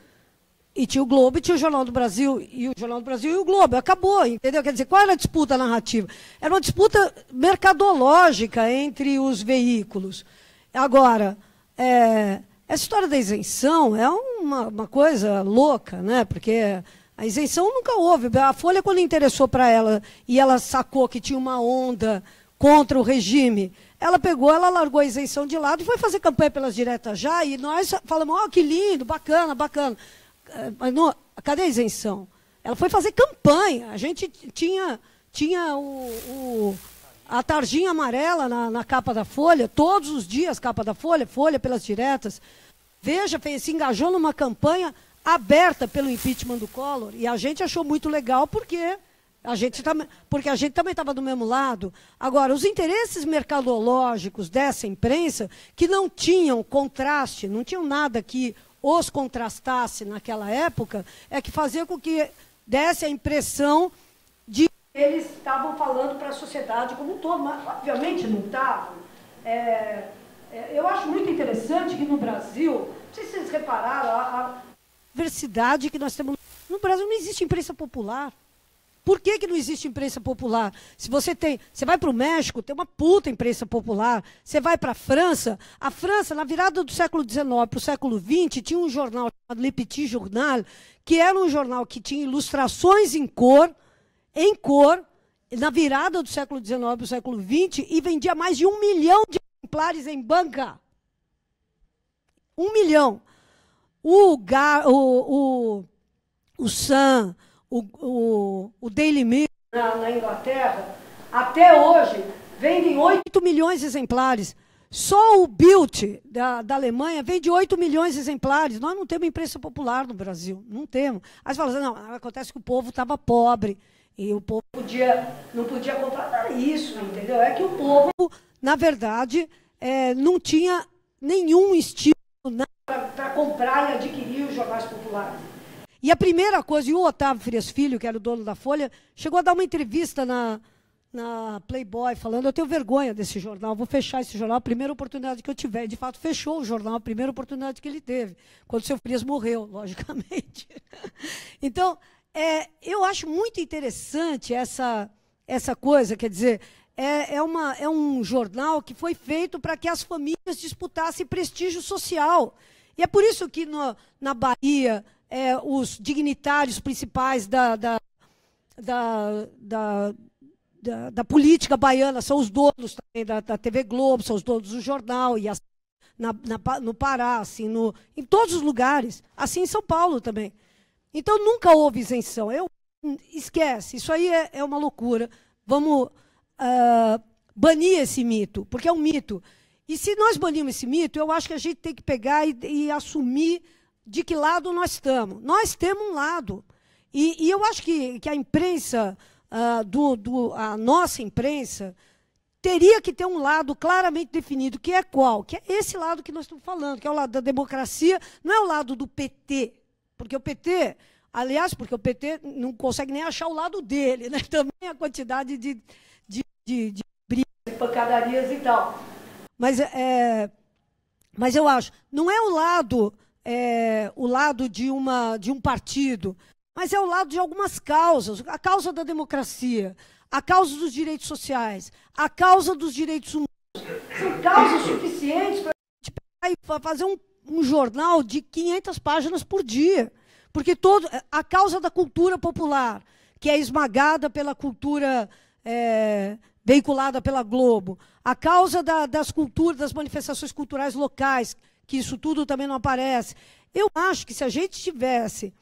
E tinha o Globo e tinha o Jornal do Brasil, e o Jornal do Brasil e o Globo. Acabou, entendeu? Quer dizer, qual era a disputa narrativa? Era uma disputa mercadológica entre os veículos. Agora, é, essa história da isenção é uma, uma coisa louca, né? Porque a isenção nunca houve. A Folha, quando interessou para ela e ela sacou que tinha uma onda contra o regime, ela pegou, ela largou a isenção de lado e foi fazer campanha pelas diretas já, e nós falamos, ó, oh, que lindo, bacana, bacana. Eh, não, cadê a isenção? Ela foi fazer campanha. A gente tinha, tinha o, o a tarjinha amarela na, na, capa da Folha, todos os dias capa da Folha, Folha pelas diretas. Veja, fez, se engajou numa campanha aberta pelo impeachment do Collor. E a gente achou muito legal porque a gente também, porque a gente também estava do mesmo lado. Agora, os interesses mercadológicos dessa imprensa, que não tinham contraste, não tinham nada que os contrastasse naquela época, é que fazia com que desse a impressão de eles estavam falando para a sociedade como um todo, mas obviamente não estavam. É, é, eu acho muito interessante que no Brasil, não sei se vocês repararam, a, a diversidade que nós temos. No Brasil não existe imprensa popular. Por que, que não existe imprensa popular? Se você tem, você vai para o México, tem uma puta imprensa popular. Você vai para a França, a França na virada do século XIX para o século XX tinha um jornal chamado Le Petit Journal, que era um jornal que tinha ilustrações em cor, em cor, na virada do século XIX para o século XX e vendia mais de um milhão de exemplares em banca. Um milhão. O, Gar, o, o, o Sam, o, o, Daily Mirror na, na Inglaterra, até hoje, vendem 8 milhões de exemplares. Só o Bild da, da Alemanha vende 8 milhões de exemplares. Nós não temos imprensa popular no Brasil, não temos. Aí você fala assim, não, acontece que o povo estava pobre e o povo podia, não podia contratar isso, entendeu? É que o povo, na verdade, é, não tinha nenhum estímulo para comprar e adquirir os jornais populares. E a primeira coisa, e o Otávio Frias Filho, que era o dono da Folha, chegou a dar uma entrevista na, na Playboy falando: Eu tenho vergonha desse jornal, vou fechar esse jornal, a primeira oportunidade que eu tiver. E, de fato, fechou o jornal, a primeira oportunidade que ele teve, quando o seu Frias morreu, logicamente. então, é, eu acho muito interessante essa, essa coisa, quer dizer. É, é, uma, é um jornal que foi feito para que as famílias disputassem prestígio social. E é por isso que no, na Bahia, é, os dignitários principais da, da, da, da da, da, política baiana, são os donos também da, da, TV Globo, são os donos do jornal, e assim, na, na, no Pará, assim, no, em todos os lugares, assim em São Paulo também. Então nunca houve isenção. Eu, esquece, isso aí é, é uma loucura. Vamos uh, banir esse mito, porque é um mito. E se nós banirmos esse mito, eu acho que a gente tem que pegar e, e assumir de que lado nós estamos. Nós temos um lado. E, e eu acho que, que a imprensa, uh, do, do, a nossa imprensa, teria que ter um lado claramente definido, que é qual? Que é esse lado que nós estamos falando, que é o lado da democracia, não é o lado do PT. Porque o PT, aliás, porque o PT não consegue nem achar o lado dele, né? também a quantidade de, de, de, de brigas, pancadarias e tal. Mas, é, é mas eu acho, não é o lado é, o lado de, uma, de um partido, mas é o lado de algumas causas. A causa da democracia, a causa dos direitos sociais, a causa dos direitos humanos. São causas suficientes para a gente pegar e fazer um, um jornal de 500 páginas por dia. Porque todo, a causa da cultura popular, que é esmagada pela cultura é, veiculada pela Globo, a causa da, das culturas, das manifestações culturais locais, que isso tudo também não aparece. Eu acho que se a gente tivesse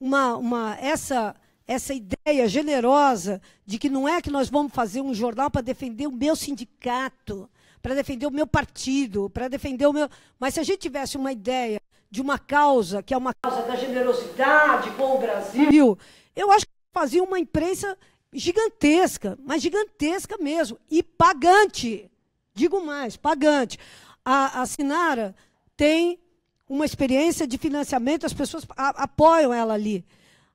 uma, uma essa essa ideia generosa de que não é que nós vamos fazer um jornal para defender o meu sindicato, para defender o meu partido, para defender o meu. Mas se a gente tivesse uma ideia de uma causa, que é uma causa da generosidade com o Brasil, eu acho que fazia uma imprensa gigantesca, mas gigantesca mesmo, e pagante. Digo mais, pagante. A, a Sinara tem uma experiência de financiamento, as pessoas apoiam ela ali.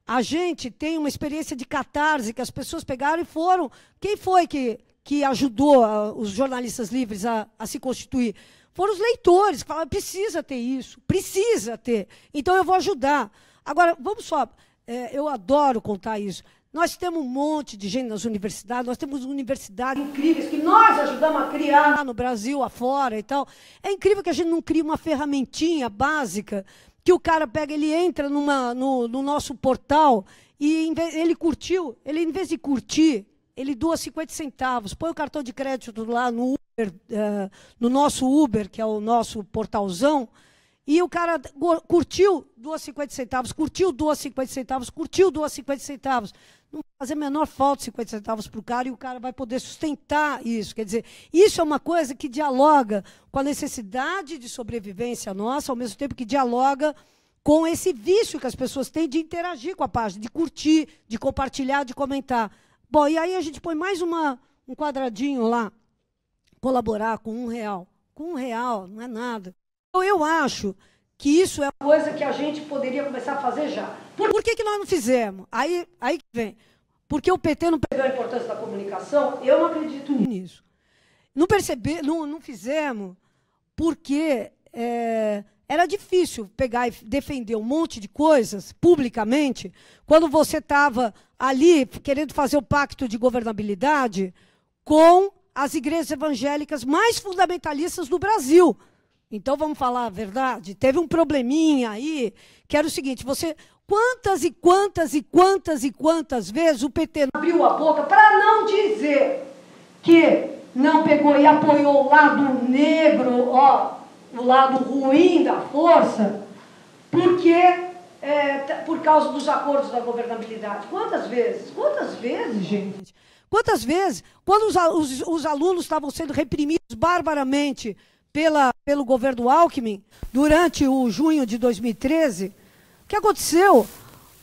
A gente tem uma experiência de catarse que as pessoas pegaram e foram. Quem foi que, que ajudou a, ah, os jornalistas livres a, a se constituir? Foram os leitores que falaram: precisa ter isso, precisa ter. Então eu vou ajudar. Agora, vamos só. É, eu adoro contar isso. Nós temos um monte de gente nas universidades, nós temos universidades incríveis que nós ajudamos a criar no Brasil, afora e tal. É incrível que a gente não crie uma ferramentinha básica que o cara pega, ele entra numa, no, no nosso portal e ele curtiu, ele em vez de curtir, ele doa 50 centavos, põe o cartão de crédito lá no Uber, uh, no nosso Uber, que é o nosso portalzão, e o cara curtiu duas cinquenta centavos, curtiu duas cinquenta centavos, curtiu duas cinquenta centavos. Não fazer menor falta 50 centavos para o cara e o cara vai poder sustentar isso. Quer dizer, isso é uma coisa que dialoga com a necessidade de sobrevivência nossa, ao mesmo tempo que dialoga com esse vício que as pessoas têm de interagir com a página, de curtir, de compartilhar, de comentar. Bom, e aí a gente põe mais uma, um quadradinho lá, colaborar com um real. Com um real, não é nada. Então, eu acho que isso é uma coisa que a gente poderia começar a fazer já. Por, Por que, que nós não fizemos? Aí, aí vem. Porque o PT não percebeu a importância da comunicação, eu não acredito nisso. Não perceber, não, não fizemos porque é, era difícil pegar e defender um monte de coisas publicamente quando você estava ali querendo fazer o pacto de governabilidade com as igrejas evangélicas mais fundamentalistas do Brasil. Então vamos falar a verdade. Teve um probleminha aí, que era o seguinte: você quantas e quantas e quantas e quantas vezes o PT abriu a boca para não dizer que não pegou e apoiou o lado negro, ó, o lado ruim da força, porque é, por causa dos acordos da governabilidade. Quantas vezes? Quantas vezes, gente? Quantas vezes, quando os, os, os alunos estavam sendo reprimidos barbaramente pela, pelo governo Alckmin durante o junho de 2013, o que aconteceu?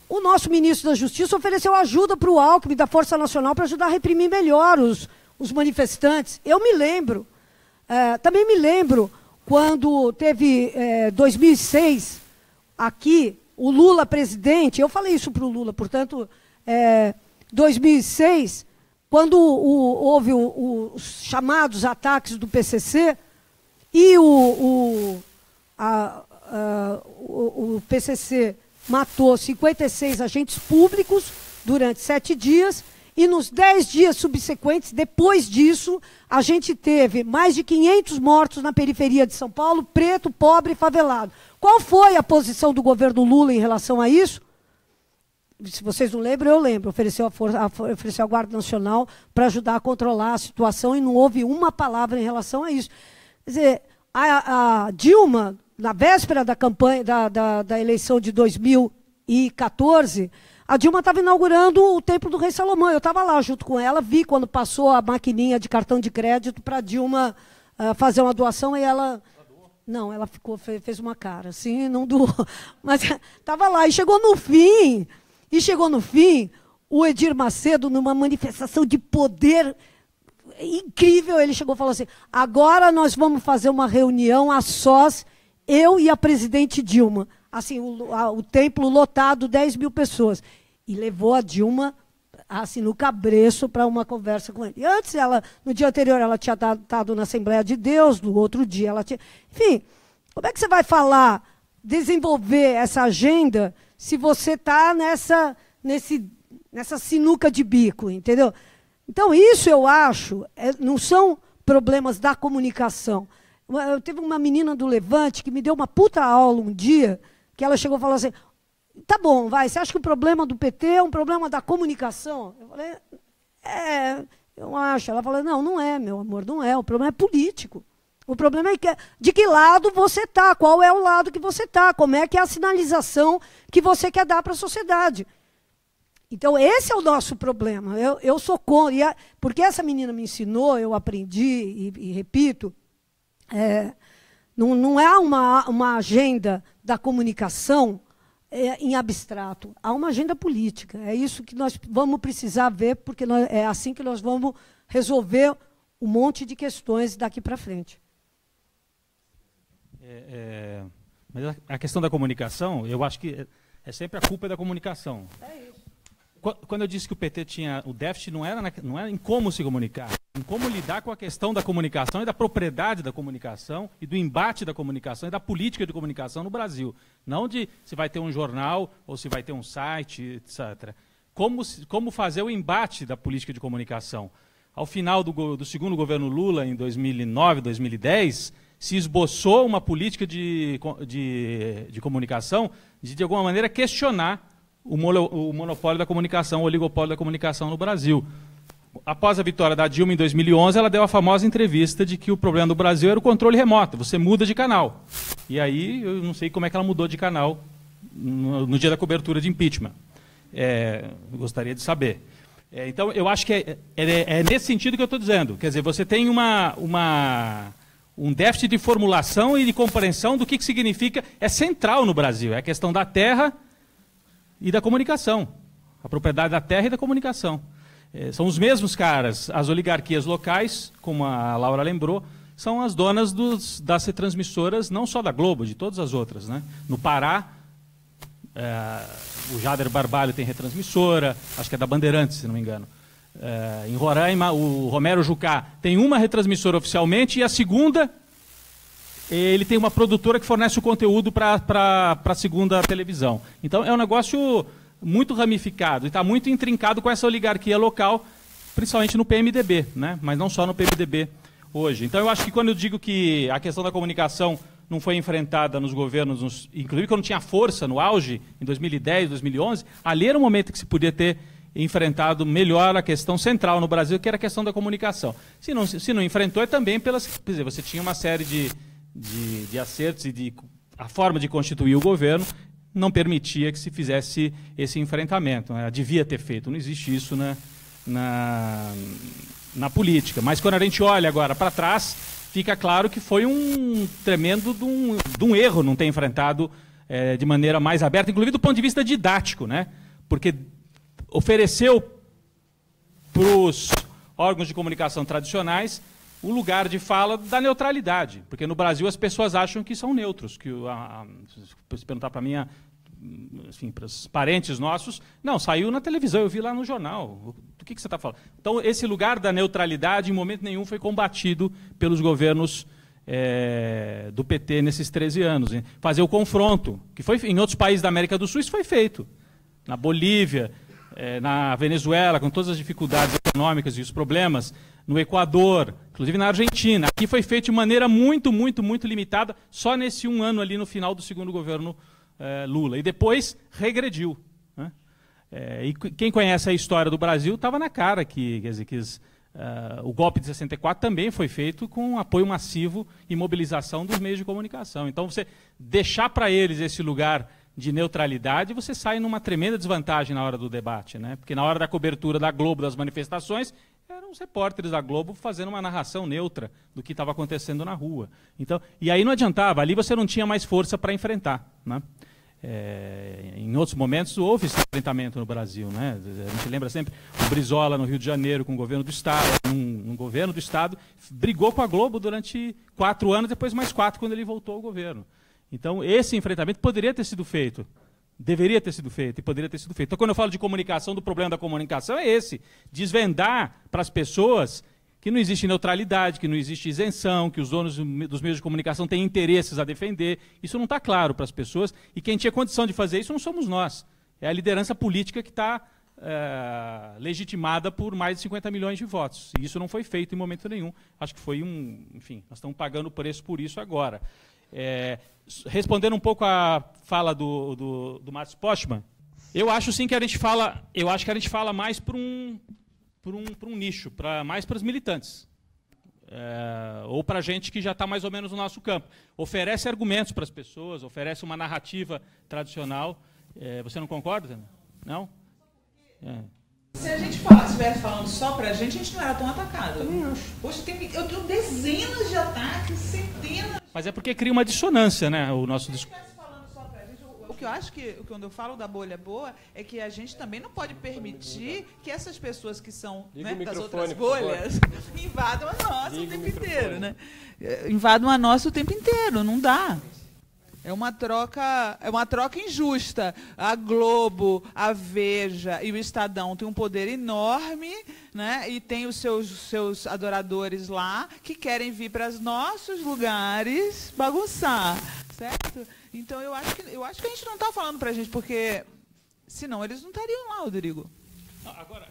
O nosso ministro da Justiça ofereceu ajuda para o Alckmin da Força Nacional para ajudar a reprimir melhor os, os manifestantes. Eu me lembro, é, também me lembro quando teve é, 2006 aqui o Lula presidente. Eu falei isso para o Lula, portanto, é, 2006 quando o, houve os chamados ataques do PCC, e o, o, a, a, o, o PCC matou 56 agentes públicos durante sete dias. E nos dez dias subsequentes, depois disso, a gente teve mais de 500 mortos na periferia de São Paulo, preto, pobre e favelado. Qual foi a posição do governo Lula em relação a isso? Se vocês não lembram, eu lembro. Ofereceu a, a, ofereceu a Guarda Nacional para ajudar a controlar a situação e não houve uma palavra em relação a isso. Quer dizer, a, a Dilma, na véspera da campanha da, da, da eleição de 2014, a Dilma estava inaugurando o Templo do Rei Salomão. Eu estava lá junto com ela, vi quando passou a maquininha de cartão de crédito para a Dilma uh, fazer uma doação e ela. Não, ela ficou, fez uma cara, assim, não doou. Mas estava lá. E chegou no fim, e chegou no fim, o Edir Macedo, numa manifestação de poder incrível, ele chegou e falou assim: agora nós vamos fazer uma reunião a sós, eu e a presidente Dilma. Assim, o, a, o templo lotado, 10 mil pessoas. E levou a Dilma assim, no cabreço para uma conversa com ele. E antes, ela, no dia anterior, ela tinha estado na Assembleia de Deus, no outro dia ela tinha. Enfim, como é que você vai falar, desenvolver essa agenda se você está nessa, nesse, nessa sinuca de bico, entendeu? Então, isso eu acho, é, não são problemas da comunicação. Eu teve uma menina do Levante que me deu uma puta aula um dia, que ela chegou e falou assim: tá bom, vai, você acha que o problema do PT é um problema da comunicação? Eu falei: é, eu acho. Ela falou: não, não é, meu amor, não é. O problema é político. O problema é que, de que lado você está, qual é o lado que você está, como é que é a sinalização que você quer dar para a sociedade. Então, esse é o nosso problema. Eu, eu sou contra. A, porque essa menina me ensinou, eu aprendi, e, e repito, é, não, não é uma, uma agenda da comunicação é, em abstrato. Há uma agenda política. É isso que nós vamos precisar ver, porque nós, é assim que nós vamos resolver um monte de questões daqui para frente. É, é, mas a questão da comunicação, eu acho que é, é sempre a culpa é da comunicação. É quando eu disse que o PT tinha o déficit, não era, na, não era em como se comunicar, em como lidar com a questão da comunicação e da propriedade da comunicação e do embate da comunicação e da política de comunicação no Brasil. Não de se vai ter um jornal ou se vai ter um site, etc. Como, como fazer o embate da política de comunicação. Ao final do, do segundo governo Lula, em 2009, 2010, se esboçou uma política de, de, de comunicação de, de alguma maneira, questionar o, mono, o monopólio da comunicação, o oligopólio da comunicação no Brasil. Após a vitória da Dilma em 2011, ela deu a famosa entrevista de que o problema do Brasil era o controle remoto, você muda de canal. E aí, eu não sei como é que ela mudou de canal no, no dia da cobertura de impeachment. É, gostaria de saber. É, então, eu acho que é, é, é nesse sentido que eu estou dizendo. Quer dizer, você tem uma, uma, um déficit de formulação e de compreensão do que, que significa. É central no Brasil. É a questão da terra, e da comunicação. A propriedade da terra e da comunicação. É, são os mesmos caras. As oligarquias locais, como a Laura lembrou, são as donas dos, das retransmissoras, não só da Globo, de todas as outras. Né? No Pará, é, o Jader Barbalho tem retransmissora, acho que é da Bandeirantes, se não me engano. É, em Roraima, o Romero Jucá tem uma retransmissora oficialmente e a segunda ele tem uma produtora que fornece o conteúdo para a segunda televisão. Então é um negócio muito ramificado e está muito intrincado com essa oligarquia local, principalmente no PMDB, né? mas não só no PMDB hoje. Então eu acho que quando eu digo que a questão da comunicação não foi enfrentada nos governos, nos, inclusive quando tinha força no auge, em 2010, 2011, ali era o um momento que se podia ter enfrentado melhor a questão central no Brasil, que era a questão da comunicação. Se não, se não enfrentou, é também pelas. Quer dizer, você tinha uma série de de, de acertos e de a forma de constituir o governo não permitia que se fizesse esse enfrentamento. Né? Devia ter feito, não existe isso na, na, na política. Mas quando a gente olha agora para trás, fica claro que foi um tremendo de um, de um erro não ter enfrentado é, de maneira mais aberta, inclusive do ponto de vista didático, né? porque ofereceu para os órgãos de comunicação tradicionais o lugar de fala da neutralidade. Porque no Brasil as pessoas acham que são neutros. Que a, a, se perguntar para mim, enfim, para os parentes nossos, não, saiu na televisão, eu vi lá no jornal. Do que, que você está falando? Então, esse lugar da neutralidade, em momento nenhum, foi combatido pelos governos é, do PT nesses 13 anos. Hein? Fazer o confronto, que foi em outros países da América do Sul, isso foi feito. Na Bolívia, é, na Venezuela, com todas as dificuldades econômicas e os problemas, no Equador, inclusive na Argentina. Aqui foi feito de maneira muito, muito, muito limitada, só nesse um ano ali no final do segundo governo eh, Lula. E depois regrediu. Né? Eh, e quem conhece a história do Brasil estava na cara que, quer dizer, que uh, o golpe de 64 também foi feito com apoio massivo e mobilização dos meios de comunicação. Então, você deixar para eles esse lugar de neutralidade, você sai numa tremenda desvantagem na hora do debate, né? Porque na hora da cobertura da Globo das manifestações, eram os repórteres da Globo fazendo uma narração neutra do que estava acontecendo na rua. Então, e aí não adiantava, ali você não tinha mais força para enfrentar. Né? É, em outros momentos houve esse enfrentamento no Brasil. Né? A gente lembra sempre o Brizola no Rio de Janeiro com o governo do Estado, um, um governo do Estado, brigou com a Globo durante quatro anos, depois mais quatro quando ele voltou ao governo. Então, esse enfrentamento poderia ter sido feito Deveria ter sido feito e poderia ter sido feito. Então, quando eu falo de comunicação, do problema da comunicação é esse: desvendar para as pessoas que não existe neutralidade, que não existe isenção, que os donos dos meios de comunicação têm interesses a defender. Isso não está claro para as pessoas e quem tinha condição de fazer isso não somos nós. É a liderança política que está é, legitimada por mais de 50 milhões de votos. E isso não foi feito em momento nenhum. Acho que foi um. Enfim, nós estamos pagando o preço por isso agora. É, respondendo um pouco a fala do, do, do Márcio Postman, eu acho sim que a gente fala, eu acho que a gente fala mais para um, pra um, pra um nicho, para mais para os militantes. É, ou para gente que já está mais ou menos no nosso campo. Oferece argumentos para as pessoas, oferece uma narrativa tradicional. É, você não concorda, Tânia? Não? É. Se a gente estivesse falando só para a gente, a gente não era tão atacado. Hoje tem, eu tenho dezenas de ataques, centenas mas é porque cria uma dissonância, né? O nosso discurso que eu acho que quando eu falo da bolha boa é que a gente também não pode permitir que essas pessoas que são né, das outras bolhas invadam a nossa Liga o tempo o inteiro, né? É, invadam a nossa o tempo inteiro, não dá. É uma troca, é uma troca injusta. A Globo, a Veja e o Estadão têm um poder enorme, né? E tem os seus, seus adoradores lá que querem vir para os nossos lugares bagunçar, certo? Então eu acho que eu acho que a gente não está falando para a gente porque senão eles não estariam lá, Rodrigo. Agora,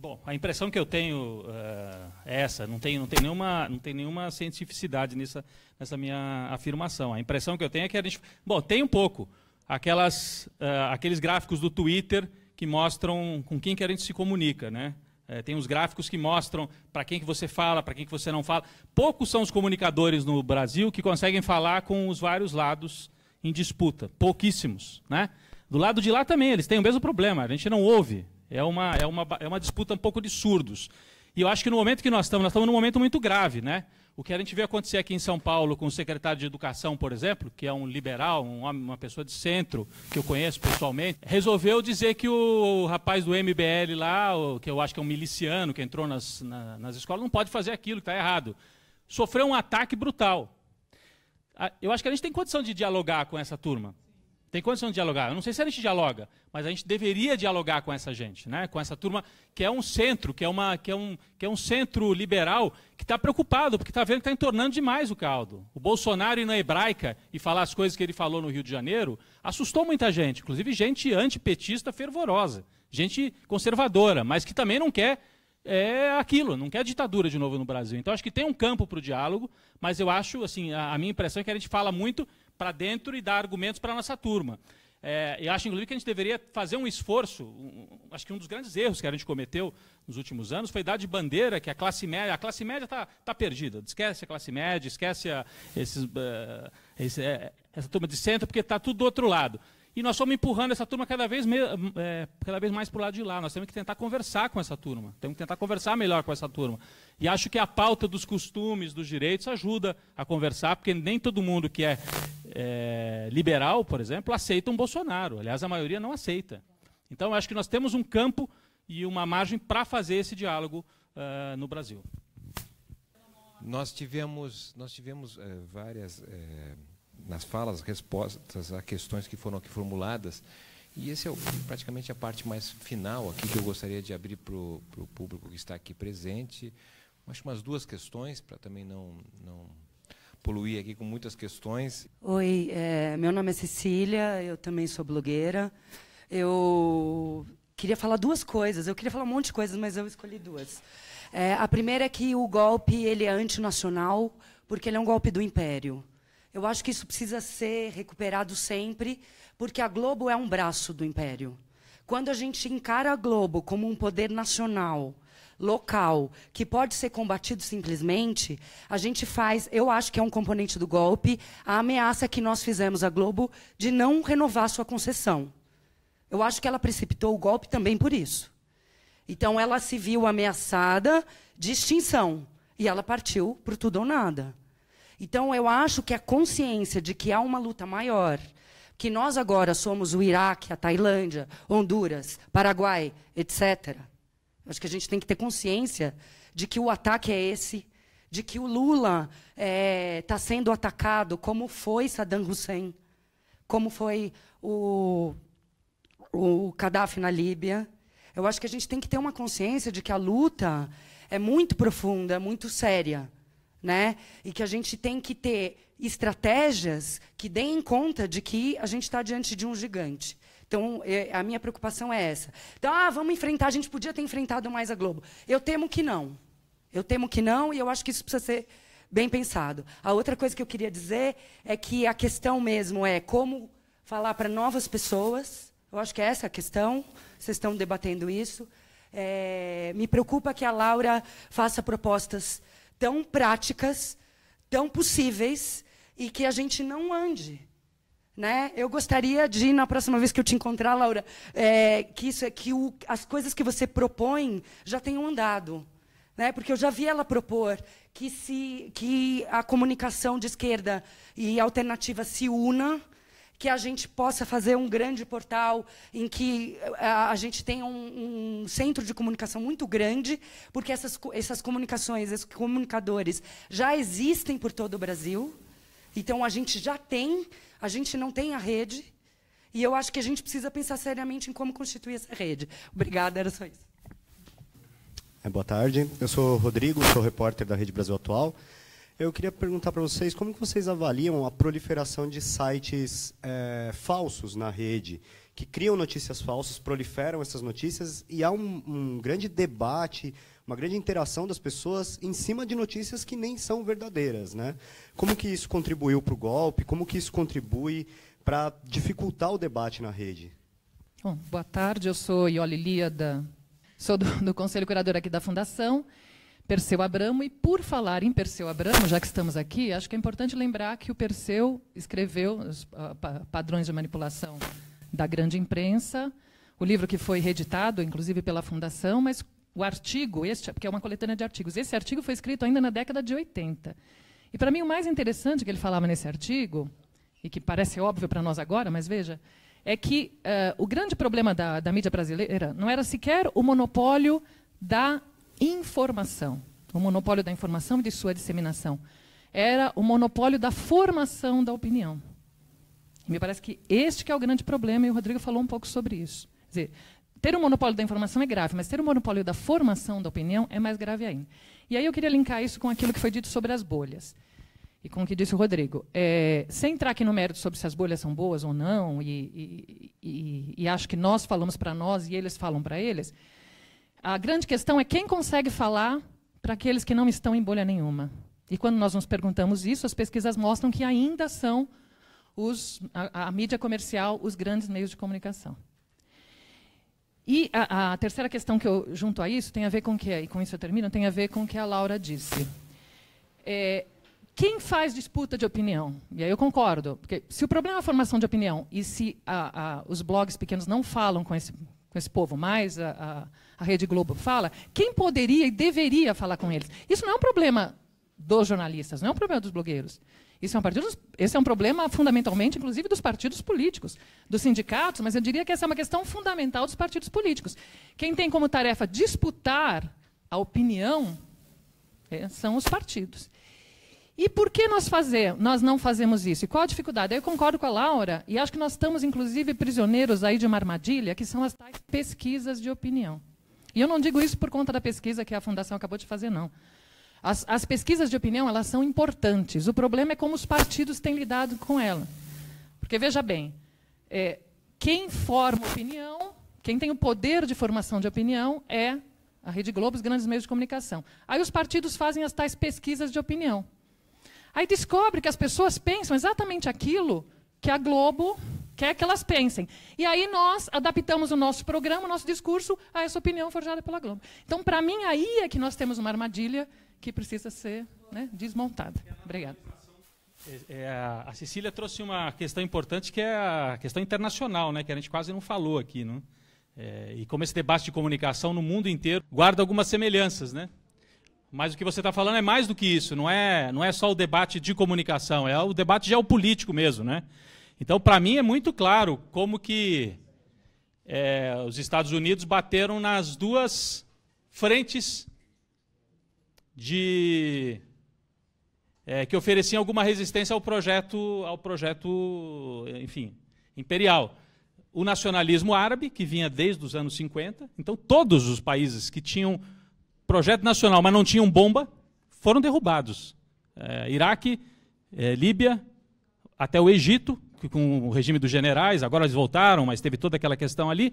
Bom, a impressão que eu tenho uh, é essa, não tem, não tem nenhuma, não tem nenhuma cientificidade nessa, nessa minha afirmação. A impressão que eu tenho é que a gente, bom, tem um pouco aquelas, uh, aqueles gráficos do Twitter que mostram com quem que a gente se comunica, né? É, tem uns gráficos que mostram para quem que você fala, para quem que você não fala. Poucos são os comunicadores no Brasil que conseguem falar com os vários lados em disputa. Pouquíssimos. Né? Do lado de lá também, eles têm o mesmo problema. A gente não ouve. É uma, é uma, é uma disputa um pouco de surdos. E eu acho que no momento que nós estamos, nós estamos num momento muito grave, né? O que a gente vê acontecer aqui em São Paulo com o secretário de Educação, por exemplo, que é um liberal, um homem, uma pessoa de centro, que eu conheço pessoalmente, resolveu dizer que o rapaz do MBL lá, que eu acho que é um miliciano que entrou nas, na, nas escolas, não pode fazer aquilo, que está errado. Sofreu um ataque brutal. Eu acho que a gente tem condição de dialogar com essa turma. Tem condição de dialogar. Eu não sei se a gente dialoga, mas a gente deveria dialogar com essa gente, né? com essa turma que é um centro, que é, uma, que é, um, que é um centro liberal que está preocupado, porque está vendo que está entornando demais o caldo. O Bolsonaro ir na hebraica e falar as coisas que ele falou no Rio de Janeiro assustou muita gente, inclusive gente antipetista fervorosa, gente conservadora, mas que também não quer é aquilo, não quer ditadura de novo no Brasil. Então acho que tem um campo para o diálogo, mas eu acho, assim, a, a minha impressão é que a gente fala muito para dentro e dar argumentos para a nossa turma. É, eu acho, inclusive, que a gente deveria fazer um esforço. Um, acho que um dos grandes erros que a gente cometeu nos últimos anos foi dar de bandeira que a classe média. A classe média está tá perdida. Esquece a classe média, esquece a, esses, uh, esse, uh, essa turma de centro, porque está tudo do outro lado. E nós estamos empurrando essa turma cada vez, me, eh, cada vez mais para o lado de lá. Nós temos que tentar conversar com essa turma. Temos que tentar conversar melhor com essa turma. E acho que a pauta dos costumes, dos direitos, ajuda a conversar, porque nem todo mundo que é é, liberal, por exemplo, aceitam Bolsonaro. Aliás, a maioria não aceita. Então, acho que nós temos um campo e uma margem para fazer esse diálogo uh, no Brasil. Nós tivemos, nós tivemos é, várias, é, nas falas, respostas a questões que foram aqui formuladas. E esse é o, praticamente a parte mais final aqui que eu gostaria de abrir para o público que está aqui presente. Acho umas duas questões, para também não, não poluir aqui com muitas questões. Oi, é, meu nome é Cecília, eu também sou blogueira. Eu queria falar duas coisas, eu queria falar um monte de coisas, mas eu escolhi duas. É, a primeira é que o golpe ele é antinacional, porque ele é um golpe do império. Eu acho que isso precisa ser recuperado sempre, porque a Globo é um braço do império. Quando a gente encara a Globo como um poder nacional, local que pode ser combatido simplesmente, a gente faz, eu acho que é um componente do golpe, a ameaça que nós fizemos à Globo de não renovar sua concessão. Eu acho que ela precipitou o golpe também por isso. Então ela se viu ameaçada de extinção e ela partiu para tudo ou nada. Então eu acho que a consciência de que há uma luta maior, que nós agora somos o Iraque, a Tailândia, Honduras, Paraguai, etc. Acho que a gente tem que ter consciência de que o ataque é esse, de que o Lula está é, tá sendo atacado, como foi Saddam Hussein, como foi o, o Gaddafi na Líbia. Eu acho que a gente tem que ter uma consciência de que a luta é muito profunda, é muito séria, né? E que a gente tem que ter estratégias que deem conta de que a gente está diante de um gigante. Então, é, a minha preocupação é essa. Então, ah, vamos enfrentar, a gente podia ter enfrentado mais a Globo. Eu temo que não. Eu temo que não, e eu acho que isso precisa ser bem pensado. A outra coisa que eu queria dizer é que a questão mesmo é como falar para novas pessoas. Eu acho que é essa a questão. Vocês estão debatendo isso. É, me preocupa que a Laura faça propostas tão práticas, tão possíveis, e que a gente não ande. Né? Eu gostaria de, na próxima vez que eu te encontrar, Laura, é, que isso é que o, as coisas que você propõe já tenham andado. Né? Porque eu já vi ela propor que, se, que a comunicação de esquerda e alternativa se una, que a gente possa fazer um grande portal em que é, a, a gente tenha um, um, centro de comunicação muito grande, porque essas, essas comunicações, esses comunicadores já existem por todo o Brasil. Então a gente já tem a gente não tem a rede, e eu acho que a gente precisa pensar seriamente em como constituir essa rede. Obrigada, era só isso. É, boa tarde, eu sou Rodrigo, sou repórter da Rede Brasil Atual. Eu queria perguntar para vocês como que vocês avaliam a proliferação de sites é, falsos na rede, que criam notícias falsas, proliferam essas notícias, e há um, um grande debate uma grande interação das pessoas em cima de notícias que nem são verdadeiras. Né? Como que isso contribuiu para o golpe? Como que isso contribui para dificultar o debate na rede? Bom, boa tarde, eu sou Ioli Líada, sou do, do Conselho Curador aqui da Fundação. Perseu Abramo. E por falar em Perseu Abramo, já que estamos aqui, acho que é importante lembrar que o Perseu escreveu os padrões de manipulação da grande imprensa, o livro que foi reeditado, inclusive pela Fundação, mas o artigo, este, porque é uma coletânea de artigos, esse artigo foi escrito ainda na década de 80. E para mim o mais interessante que ele falava nesse artigo, e que parece óbvio para nós agora, mas veja, é que uh, o grande problema da, da mídia brasileira não era sequer o monopólio da informação, o monopólio da informação e de sua disseminação. Era o monopólio da formação da opinião. E me parece que este que é o grande problema, e o Rodrigo falou um pouco sobre isso. Quer dizer, ter um monopólio da informação é grave, mas ter um monopólio da formação da opinião é mais grave ainda. E aí eu queria linkar isso com aquilo que foi dito sobre as bolhas. E com o que disse o Rodrigo. É, sem entrar aqui no mérito sobre se as bolhas são boas ou não, e, e, e, e acho que nós falamos para nós e eles falam para eles, a grande questão é quem consegue falar para aqueles que não estão em bolha nenhuma. E quando nós nos perguntamos isso, as pesquisas mostram que ainda são os, a, a mídia comercial os grandes meios de comunicação. E a, a, terceira questão que eu junto a isso tem a ver com que, e com isso eu termino, tem a ver com o que a Laura disse. É, quem faz disputa de opinião? E aí eu concordo, porque se o problema é a formação de opinião e se a, a, os blogs pequenos não falam com esse, com esse povo mais, a, a Rede Globo fala, quem poderia e deveria falar com eles? Isso não é um problema dos jornalistas, não é um problema dos blogueiros. Isso é um partido, esse é um problema fundamentalmente, inclusive, dos partidos políticos, dos sindicatos, mas eu diria que essa é uma questão fundamental dos partidos políticos. Quem tem como tarefa disputar a opinião é, são os partidos. E por que nós, fazer, nós não fazemos isso? E qual a dificuldade? Eu concordo com a Laura, e acho que nós estamos, inclusive, prisioneiros aí de uma armadilha, que são as tais pesquisas de opinião. E eu não digo isso por conta da pesquisa que a Fundação acabou de fazer, não. As, as, pesquisas de opinião elas são importantes. O problema é como os partidos têm lidado com ela. Porque, veja bem, é, quem forma opinião, quem tem o poder de formação de opinião é a Rede Globo, os grandes meios de comunicação. Aí os partidos fazem as tais pesquisas de opinião. Aí descobre que as pessoas pensam exatamente aquilo que a Globo quer que elas pensem. E aí nós adaptamos o nosso programa, o nosso discurso a essa opinião forjada pela Globo. Então, para mim, aí é que nós temos uma armadilha que precisa ser né, desmontada. Obrigada. É, é a Cecília trouxe uma questão importante que é a questão internacional, né, que a gente quase não falou aqui. não? Né? É, e como esse debate de comunicação no mundo inteiro guarda algumas semelhanças. Né? Mas o que você está falando é mais do que isso, não é, não é só o debate de comunicação, é o debate geopolítico mesmo. Né? Então, para mim, é muito claro como que é, os Estados Unidos bateram nas duas frentes de é, que ofereciam alguma resistência ao projeto, ao projeto, enfim, imperial. O nacionalismo árabe, que vinha desde os anos 50, então todos os países que tinham projeto nacional, mas não tinham bomba, foram derrubados. É, Iraque, é, Líbia, até o Egito, com o regime dos generais, agora eles voltaram, mas teve toda aquela questão ali,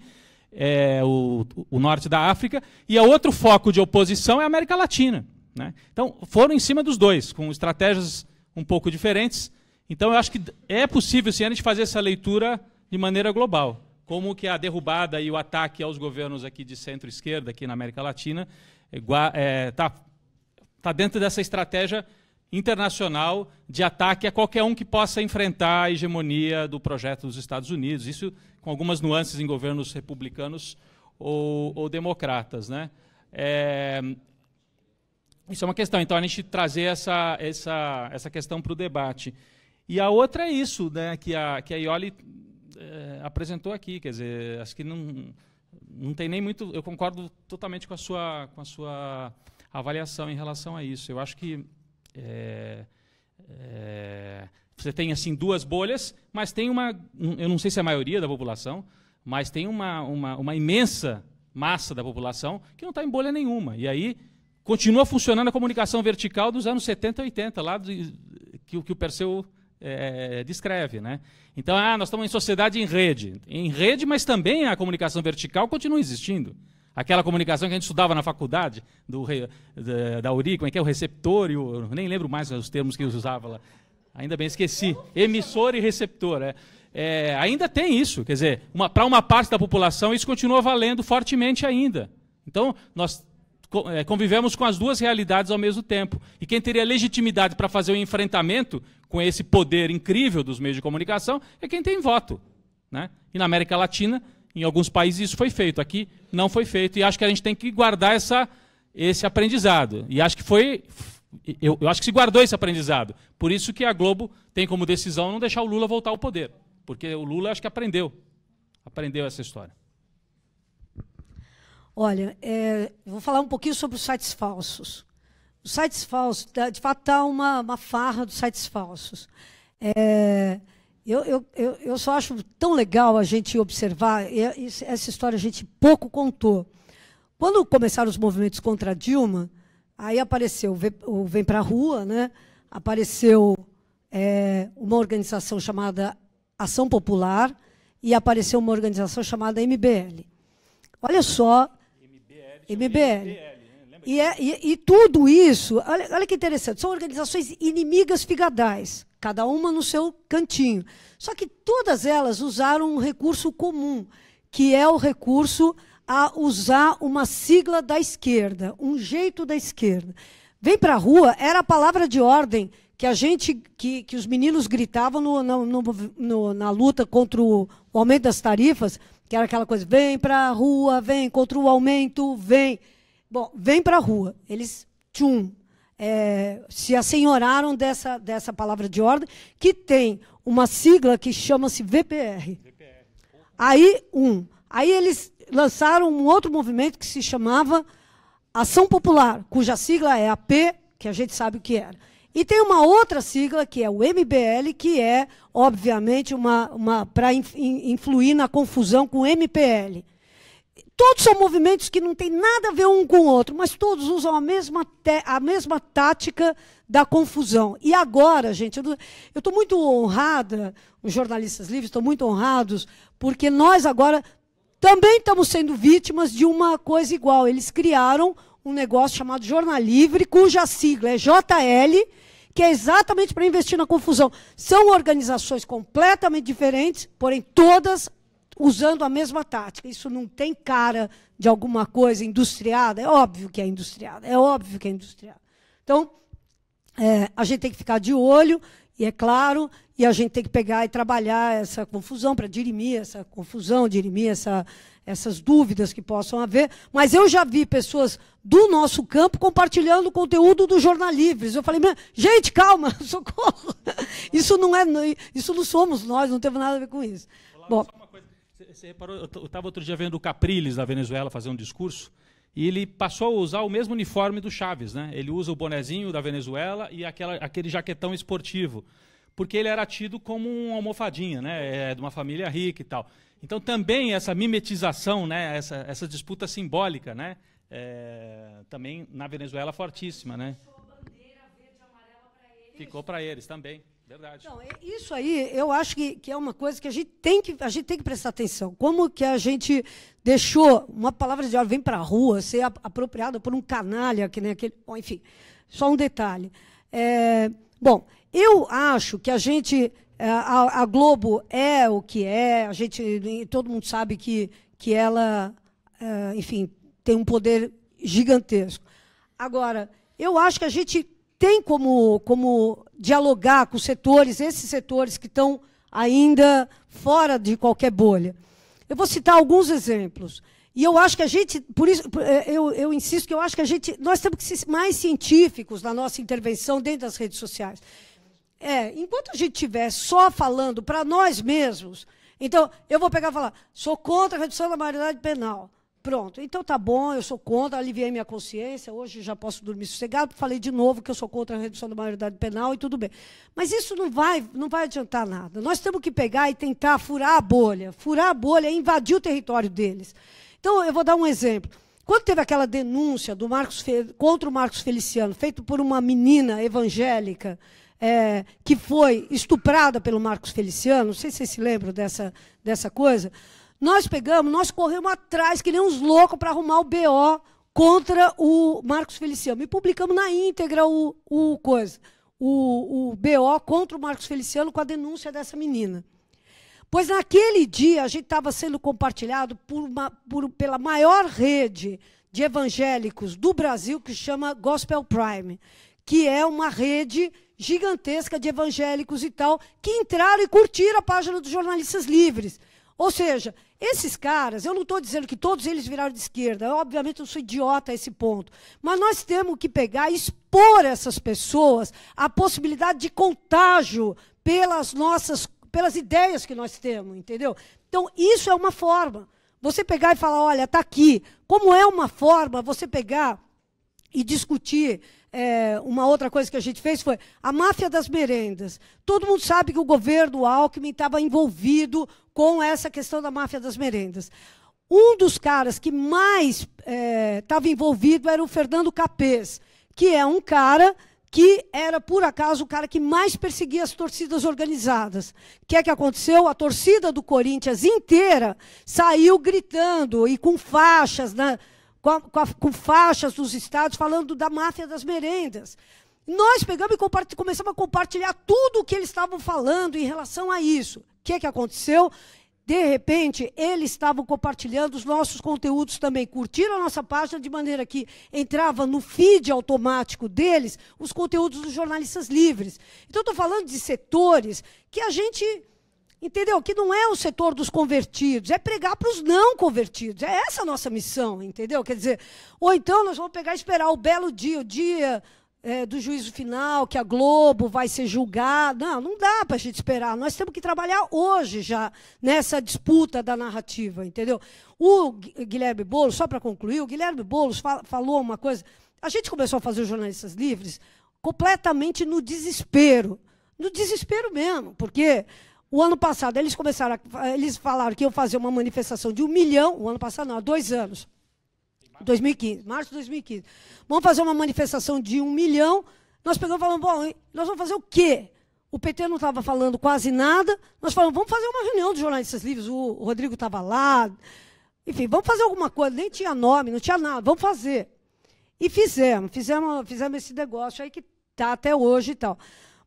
é, o, o norte da África. E outro foco de oposição é a América Latina. Né? Então, foram em cima dos dois, com estratégias um pouco diferentes. Então, eu acho que é possível sim, a gente fazer essa leitura de maneira global. Como que a derrubada e o ataque aos governos aqui de centro-esquerda, aqui na América Latina, está é, é tá, tá dentro dessa estratégia internacional de ataque a qualquer um que possa enfrentar a hegemonia do projeto dos Estados Unidos. Isso com algumas nuances em governos republicanos ou, ou democratas. Né? É, isso é uma questão. Então, a gente trazer essa, essa, essa questão para o debate. E a outra é isso, né, que a, que a Ioli é, apresentou aqui. Quer dizer, acho que não, não tem nem muito. Eu concordo totalmente com a sua, com a sua avaliação em relação a isso. Eu acho que. É, é, você tem assim duas bolhas, mas tem uma, eu não sei se é a maioria da população, mas tem uma, uma, uma imensa massa da população que não está em bolha nenhuma. E aí continua funcionando a comunicação vertical dos anos 70 e 80, lá do, que, que o Perseu é, descreve. Né? Então, ah, nós estamos em sociedade em rede. Em rede, mas também a comunicação vertical continua existindo. Aquela comunicação que a gente estudava na faculdade do, da, URI, como é que é? O receptor e o. Nem lembro mais os termos que usava lá. Ainda bem, esqueci. Emissor e receptor. É. É, ainda tem isso. Quer dizer, para uma parte da população, isso continua valendo fortemente ainda. Então, nós é, convivemos com as duas realidades ao mesmo tempo. E quem teria legitimidade para fazer o um enfrentamento com esse poder incrível dos meios de comunicação é quem tem voto. Né? E na América Latina, em alguns países, isso foi feito. Aqui não foi feito. E acho que a gente tem que guardar essa, esse aprendizado. E acho que foi. Eu, eu acho que se guardou esse aprendizado. Por isso que a Globo tem como decisão não deixar o Lula voltar ao poder. Porque o Lula acho que aprendeu. Aprendeu essa história. Olha, é, vou falar um pouquinho sobre os sites falsos. Os sites falsos, tá, de fato, está uma, uma farra dos sites falsos. É, eu, eu, eu, só acho tão legal a gente observar, e essa história a gente pouco contou. Quando começaram os movimentos contra Dilma, aí apareceu o Vem para a Rua, né? apareceu é, uma organização chamada Ação Popular e apareceu uma organização chamada MBL. Olha só né? MBL. E, é, e, e, tudo isso, olha, olha, que interessante, são organizações inimigas figadais, cada uma no seu cantinho. Só que todas elas usaram um recurso comum, que é o recurso a usar uma sigla da esquerda, um jeito da esquerda. Vem para a rua era a palavra de ordem que a gente, que, que os meninos gritavam no, no, no, na luta contra o, o aumento das tarifas que era aquela coisa, vem para a rua, vem contra o aumento, vem. Bom, vem para a rua. Eles, tchum, é, se assenhoraram dessa, dessa palavra de ordem, que tem uma sigla que chama-se VPR. VPR. Aí, um. Aí eles lançaram um outro movimento que se chamava Ação Popular, cuja sigla é AP que a gente sabe o que era. E tem uma outra sigla, que é o MBL, que é, obviamente, uma, uma para influir na confusão com o MPL. Todos são movimentos que não têm nada a ver um com o outro, mas todos usam a mesma, a mesma tática da confusão. E agora, gente, eu estou muito honrada, os jornalistas livres estão muito honrados, porque nós agora também estamos sendo vítimas de uma coisa igual. Eles criaram um negócio chamado Jornal Livre, cuja sigla é JL, que é exatamente para investir na confusão. São organizações completamente diferentes, porém todas usando a mesma tática. Isso não tem cara de alguma coisa industriada. É óbvio que é industriada. É óbvio que é industriada. Então, é, a gente tem que ficar de olho, e é claro, e a gente tem que pegar e trabalhar essa confusão para dirimir essa confusão, dirimir essa, essas dúvidas que possam haver. Mas eu já vi pessoas do nosso campo compartilhando o conteúdo do Jornal Livres. Eu falei, gente, calma, socorro. Isso não é, isso não somos nós, não temos nada a ver com isso. Bom, você reparou, eu estava outro dia vendo o Capriles da Venezuela fazer um discurso e ele passou a usar o mesmo uniforme do Chaves, né? Ele usa o bonezinho da Venezuela e aquela, aquele jaquetão esportivo, porque ele era tido como um almofadinha, né? É, é de uma família rica e tal. Então também essa mimetização, né? Essa, essa disputa simbólica, né? é, também na Venezuela fortíssima, né? Ficou para eles também, verdade. Então, isso aí eu acho que, que é uma coisa que a gente tem que a gente tem que prestar atenção. Como que a gente deixou uma palavra de ordem vem para a rua ser apropriada por um canalha que nem aquele, bom, enfim, só um detalhe. É, bom, eu acho que a gente é, a, a, Globo é o que é, a gente todo mundo sabe que que ela, é, enfim, tem um poder gigantesco. Agora, eu acho que a gente tem como, como dialogar com setores, esses setores que estão ainda fora de qualquer bolha. Eu vou citar alguns exemplos. E eu acho que a gente, por isso, eh, eu, eu insisto que eu acho que a gente, nós temos que ser mais científicos na nossa intervenção dentro das redes sociais. É, enquanto a gente estiver só falando para nós mesmos, então eu vou pegar e falar, sou contra a redução da maioridade penal, Pronto, então tá bom, eu sou contra, aliviei minha consciência, hoje já posso dormir sossegado, falei de novo que eu sou contra a redução da maioridade penal e tudo bem. Mas isso não vai, não vai adiantar nada. Nós temos que pegar e tentar furar a bolha. Furar a bolha é invadir o território deles. Então, eu vou dar um exemplo. Quando teve aquela denúncia do Marcos Fe... contra o Marcos Feliciano, feito por uma menina evangélica é, que foi estuprada pelo Marcos Feliciano, não sei se vocês se lembram dessa, dessa coisa. Nós pegamos, nós corremos atrás, que nem uns loucos, para arrumar o BO contra o Marcos Feliciano. E publicamos na íntegra o, o coisa, o, o BO contra o Marcos Feliciano com a denúncia dessa menina. Pois naquele dia a gente estava sendo compartilhado por uma, por, pela maior rede de evangélicos do Brasil, que chama Gospel Prime, que é uma rede gigantesca de evangélicos e tal, que entraram e curtiram a página dos jornalistas livres. Ou seja, esses caras, eu não estou dizendo que todos eles viraram de esquerda, obviamente eu sou idiota a esse ponto, mas nós temos que pegar e expor essas pessoas à possibilidade de contágio pelas nossas, pelas ideias que nós temos, entendeu? Então, isso é uma forma. Você pegar e falar, olha, está aqui. Como é uma forma você pegar e discutir é, uma outra coisa que a gente fez foi a máfia das merendas. Todo mundo sabe que o governo Alckmin estava envolvido com essa questão da máfia das merendas. Um dos caras que mais estava é, envolvido era o Fernando Capês, que é um cara que era, por acaso, o cara que mais perseguia as torcidas organizadas. O que é que aconteceu? A torcida do Corinthians inteira saiu gritando e com faixas, né, com, a, com, a, com faixas dos estados falando da máfia das merendas. Nós pegamos e começamos a compartilhar tudo o que eles estavam falando em relação a isso. O que, é que aconteceu? De repente, eles estavam compartilhando os nossos conteúdos também, curtiram a nossa página de maneira que entrava no feed automático deles os conteúdos dos jornalistas livres. Então, estou falando de setores que a gente entendeu que não é o setor dos convertidos, é pregar para os não convertidos. É essa a nossa missão, entendeu? Quer dizer, ou então nós vamos pegar e esperar o belo dia, o dia é, do juízo final, que a Globo vai ser julgada. Não, não dá para a gente esperar. Nós temos que trabalhar hoje já nessa disputa da narrativa, entendeu? O Guilherme Boulos, só para concluir, o Guilherme Boulos fal falou uma coisa. A gente começou a fazer os jornalistas livres completamente no desespero. No desespero mesmo, porque o ano passado eles começaram, a, eles falaram que iam fazer uma manifestação de um milhão, o ano passado não, há dois anos. 2015, março de 2015. Vamos fazer uma manifestação de um milhão. Nós pegamos e falamos, bom, nós vamos fazer o quê? O PT não estava falando quase nada. Nós falamos, vamos fazer uma reunião de jornalistas livres. O Rodrigo estava lá. Enfim, vamos fazer alguma coisa. Nem tinha nome, não tinha nada. Vamos fazer. E fizemos, fizemos, fizemos esse negócio aí que está até hoje e tal.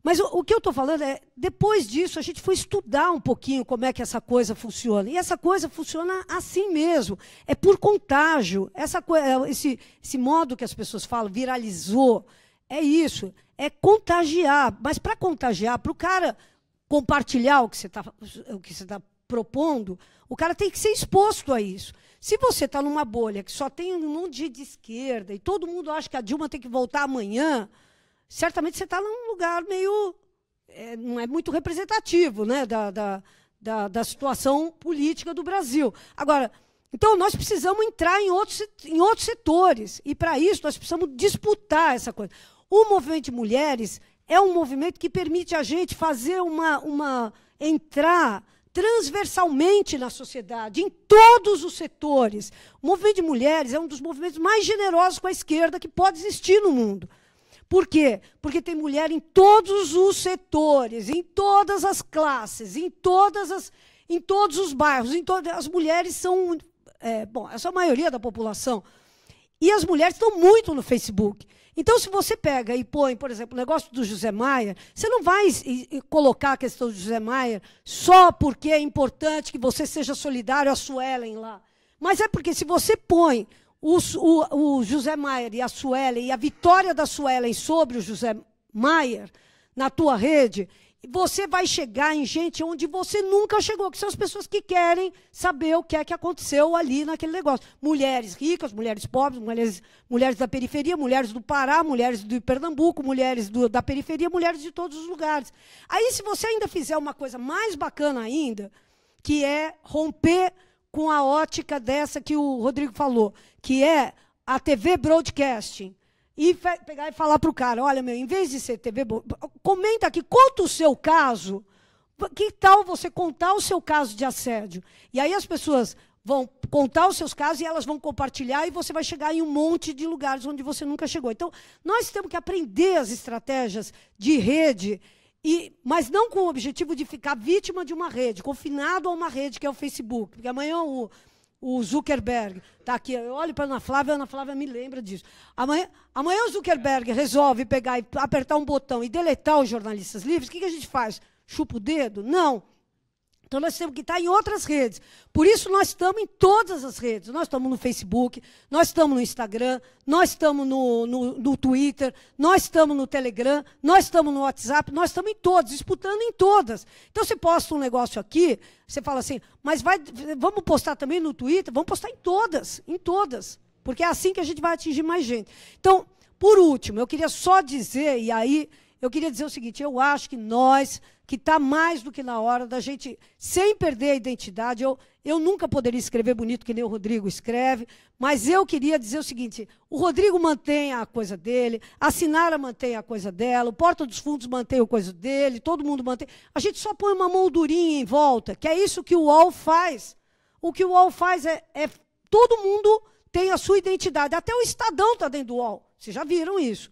Mas o, o que eu estou falando é, depois disso, a gente foi estudar um pouquinho como é que essa coisa funciona. E essa coisa funciona assim mesmo. É por contágio. Essa, é, esse, esse modo que as pessoas falam, viralizou, é isso. É contagiar. Mas para contagiar, para o cara compartilhar o que você está tá propondo, o cara tem que ser exposto a isso. Se você está numa bolha que só tem um monte de esquerda e todo mundo acha que a Dilma tem que voltar amanhã, certamente você está num lugar meio. É, não é muito representativo né, da, da, da, da situação política do Brasil. Agora, então, nós precisamos entrar em outros, em outros setores. E, para isso, nós precisamos disputar essa coisa. O movimento de mulheres é um movimento que permite a gente fazer uma. uma entrar transversalmente na sociedade, em todos os setores. O movimento de mulheres é um dos movimentos mais generosos com a esquerda que pode existir no mundo. Por quê? Porque tem mulher em todos os setores, em todas as classes, em todas as, em todos os bairros, em todas as mulheres são, é, bom, essa é a maioria da população. E as mulheres estão muito no Facebook. Então, se você pega e põe, por exemplo, o negócio do José Maia, você não vai colocar a questão do José Maia só porque é importante que você seja solidário à Suelen lá. Mas é porque se você põe o, o, o José Maier e a Suelen, e a vitória da Suelen sobre o José Maier na tua rede, você vai chegar em gente onde você nunca chegou, que são as pessoas que querem saber o que é que aconteceu ali naquele negócio. Mulheres ricas, mulheres pobres, mulheres, mulheres da periferia, mulheres do Pará, mulheres do Pernambuco, mulheres do, da periferia, mulheres de todos os lugares. Aí, se você ainda fizer uma coisa mais bacana ainda, que é romper com a ótica dessa que o Rodrigo falou, que é a TV Broadcasting. E pegar e falar para o cara, olha, meu, em vez de ser TV, comenta aqui, conta o seu caso. Que tal você contar o seu caso de assédio? E aí as pessoas vão contar os seus casos e elas vão compartilhar e você vai chegar em um monte de lugares onde você nunca chegou. Então, nós temos que aprender as estratégias de rede e, mas não com o objetivo de ficar vítima de uma rede, confinado a uma rede que é o Facebook. Porque amanhã o, o Zuckerberg está aqui, eu olho para a Ana Flávia, a Ana Flávia me lembra disso. Amanhã, amanhã o Zuckerberg resolve pegar e apertar um botão e deletar os jornalistas livres, o que, que a gente faz? Chupa o dedo? Não. Então nós temos que estar em outras redes. Por isso nós estamos em todas as redes. Nós estamos no Facebook, nós estamos no Instagram, nós estamos no, no, no Twitter, nós estamos no Telegram, nós estamos no WhatsApp, nós estamos em todas, disputando em todas. Então você posta um negócio aqui, você fala assim, mas vai, vamos postar também no Twitter? Vamos postar em todas, em todas. Porque é assim que a gente vai atingir mais gente. Então, por último, eu queria só dizer, e aí, eu queria dizer o seguinte, eu acho que nós que está mais do que na hora da gente, sem perder a identidade. Eu, eu nunca poderia escrever bonito que nem o Rodrigo escreve, mas eu queria dizer o seguinte: o Rodrigo mantém a coisa dele, a Sinara mantém a coisa dela, o Porta dos Fundos mantém a coisa dele, todo mundo mantém. A gente só põe uma moldurinha em volta, que é isso que o UOL faz. O que o UOL faz é, é todo mundo tem a sua identidade. Até o Estadão está dentro do UOL. Vocês já viram isso.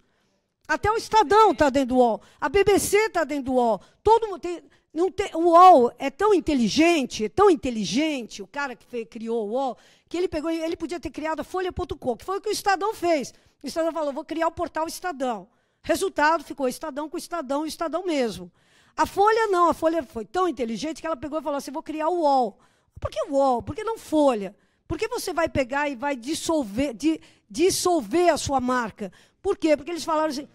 Até o Estadão está dentro do UOL. A BBC está dentro do UOL. Todo mundo tem, não tem, o UOL é tão inteligente, é tão inteligente, o cara que criou o UOL, que ele pegou, ele podia ter criado a Folha.com, que foi o que o Estadão fez. O Estadão falou, vou criar o portal Estadão. Resultado, ficou Estadão com Estadão e Estadão mesmo. A Folha não, a Folha foi tão inteligente que ela pegou e falou assim, vou criar o UOL. Por que o UOL? Por que não Folha? Por que você vai pegar e vai dissolver, di, dissolver a sua marca? Por quê? Porque eles falaram assim,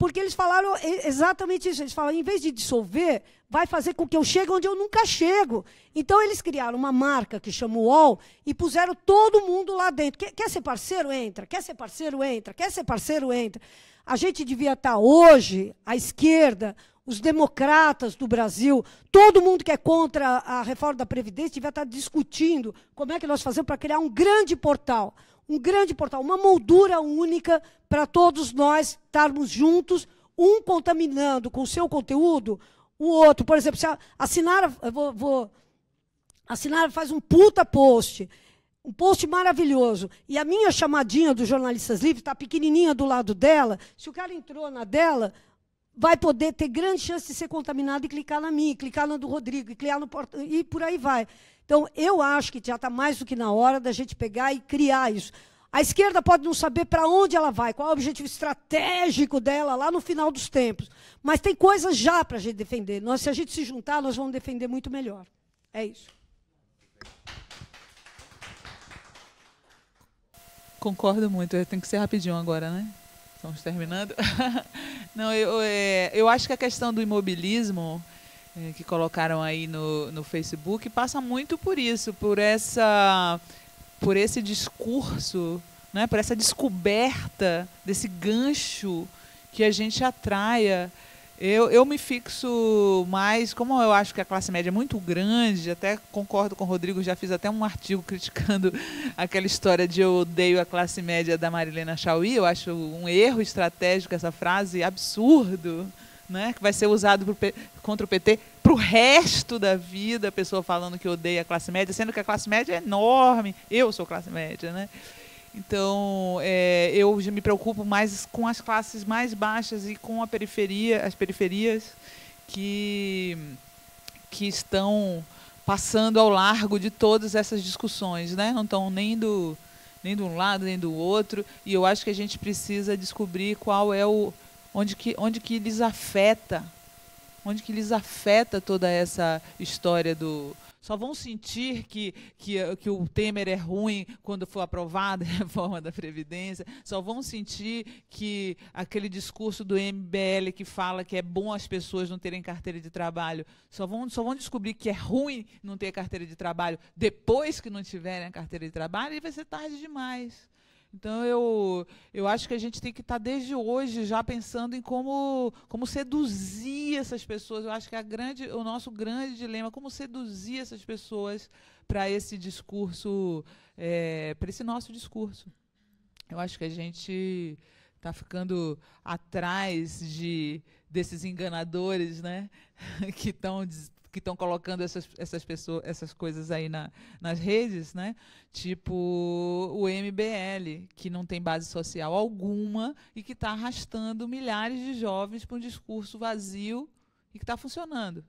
porque eles falaram exatamente isso. Eles falaram, em vez de dissolver, vai fazer com que eu chegue onde eu nunca chego. Então eles criaram uma marca que o UOL e puseram todo mundo lá dentro. Quer, quer ser parceiro? Entra. Quer ser parceiro? Entra. Quer ser parceiro? Entra. A gente devia estar hoje, à esquerda, os democratas do Brasil, todo mundo que é contra a reforma da Previdência devia estar discutindo como é que nós fazemos para criar um grande portal um grande portal, uma moldura única para todos nós estarmos juntos, um contaminando com o seu conteúdo o outro. Por exemplo, se a, a Sinara, vou, vou, a Sinara faz um puta post, um post maravilhoso, e a minha chamadinha dos jornalistas livres está pequenininha do lado dela, se o cara entrou na dela, vai poder ter grande chance de ser contaminado e clicar na minha, clicar na do Rodrigo, e, clicar no, e por aí vai. Então, eu acho que já está mais do que na hora da gente pegar e criar isso. A esquerda pode não saber para onde ela vai, qual é o objetivo estratégico dela lá no final dos tempos. Mas tem coisas já para a gente defender. Nós, se a gente se juntar, nós vamos defender muito melhor. É isso. Concordo muito. Tem que ser rapidinho agora, né? Estamos terminando. Não, eu, é, eu acho que a questão do imobilismo eh, que colocaram aí no, no Facebook passa muito por isso, por essa por esse discurso, né, por essa descoberta desse gancho que a gente atraia. Eu, eu me fixo mais, como eu acho que a classe média é muito grande, até concordo com o Rodrigo, já fiz até um artigo criticando aquela história de eu odeio a classe média da Marilena Chauí, eu acho um erro estratégico essa frase, absurdo né, que vai ser usado pro, contra o PT para o resto da vida, a pessoa falando que odeia a classe média, sendo que a classe média é enorme. Eu sou classe média, né? Então, é, eu me preocupo mais com as classes mais baixas e com a periferia, as periferias que, que estão passando ao largo de todas essas discussões, né? Não estão nem do nem de um lado nem do outro. E eu acho que a gente precisa descobrir qual é o onde que, onde que lhes afeta, onde que lhes afeta toda essa história do. Só vão sentir que, que, que o Temer é ruim quando for aprovada a reforma da Previdência, só vão sentir que aquele discurso do MBL que fala que é bom as pessoas não terem carteira de trabalho, só vão, só vão descobrir que é ruim não ter carteira de trabalho depois que não tiverem a carteira de trabalho e vai ser tarde demais. Então eu, eu acho que a gente tem que estar tá desde hoje já pensando em como, como seduzir essas pessoas. Eu acho que a grande, o nosso grande dilema como seduzir essas pessoas para esse discurso, é, para esse nosso discurso. Eu acho que a gente está ficando atrás de desses enganadores, né, que estão que estão colocando essas, essas pessoas, essas coisas aí na, nas redes, né? Tipo o MBL, que não tem base social alguma e que está arrastando milhares de jovens para um discurso vazio e que está funcionando.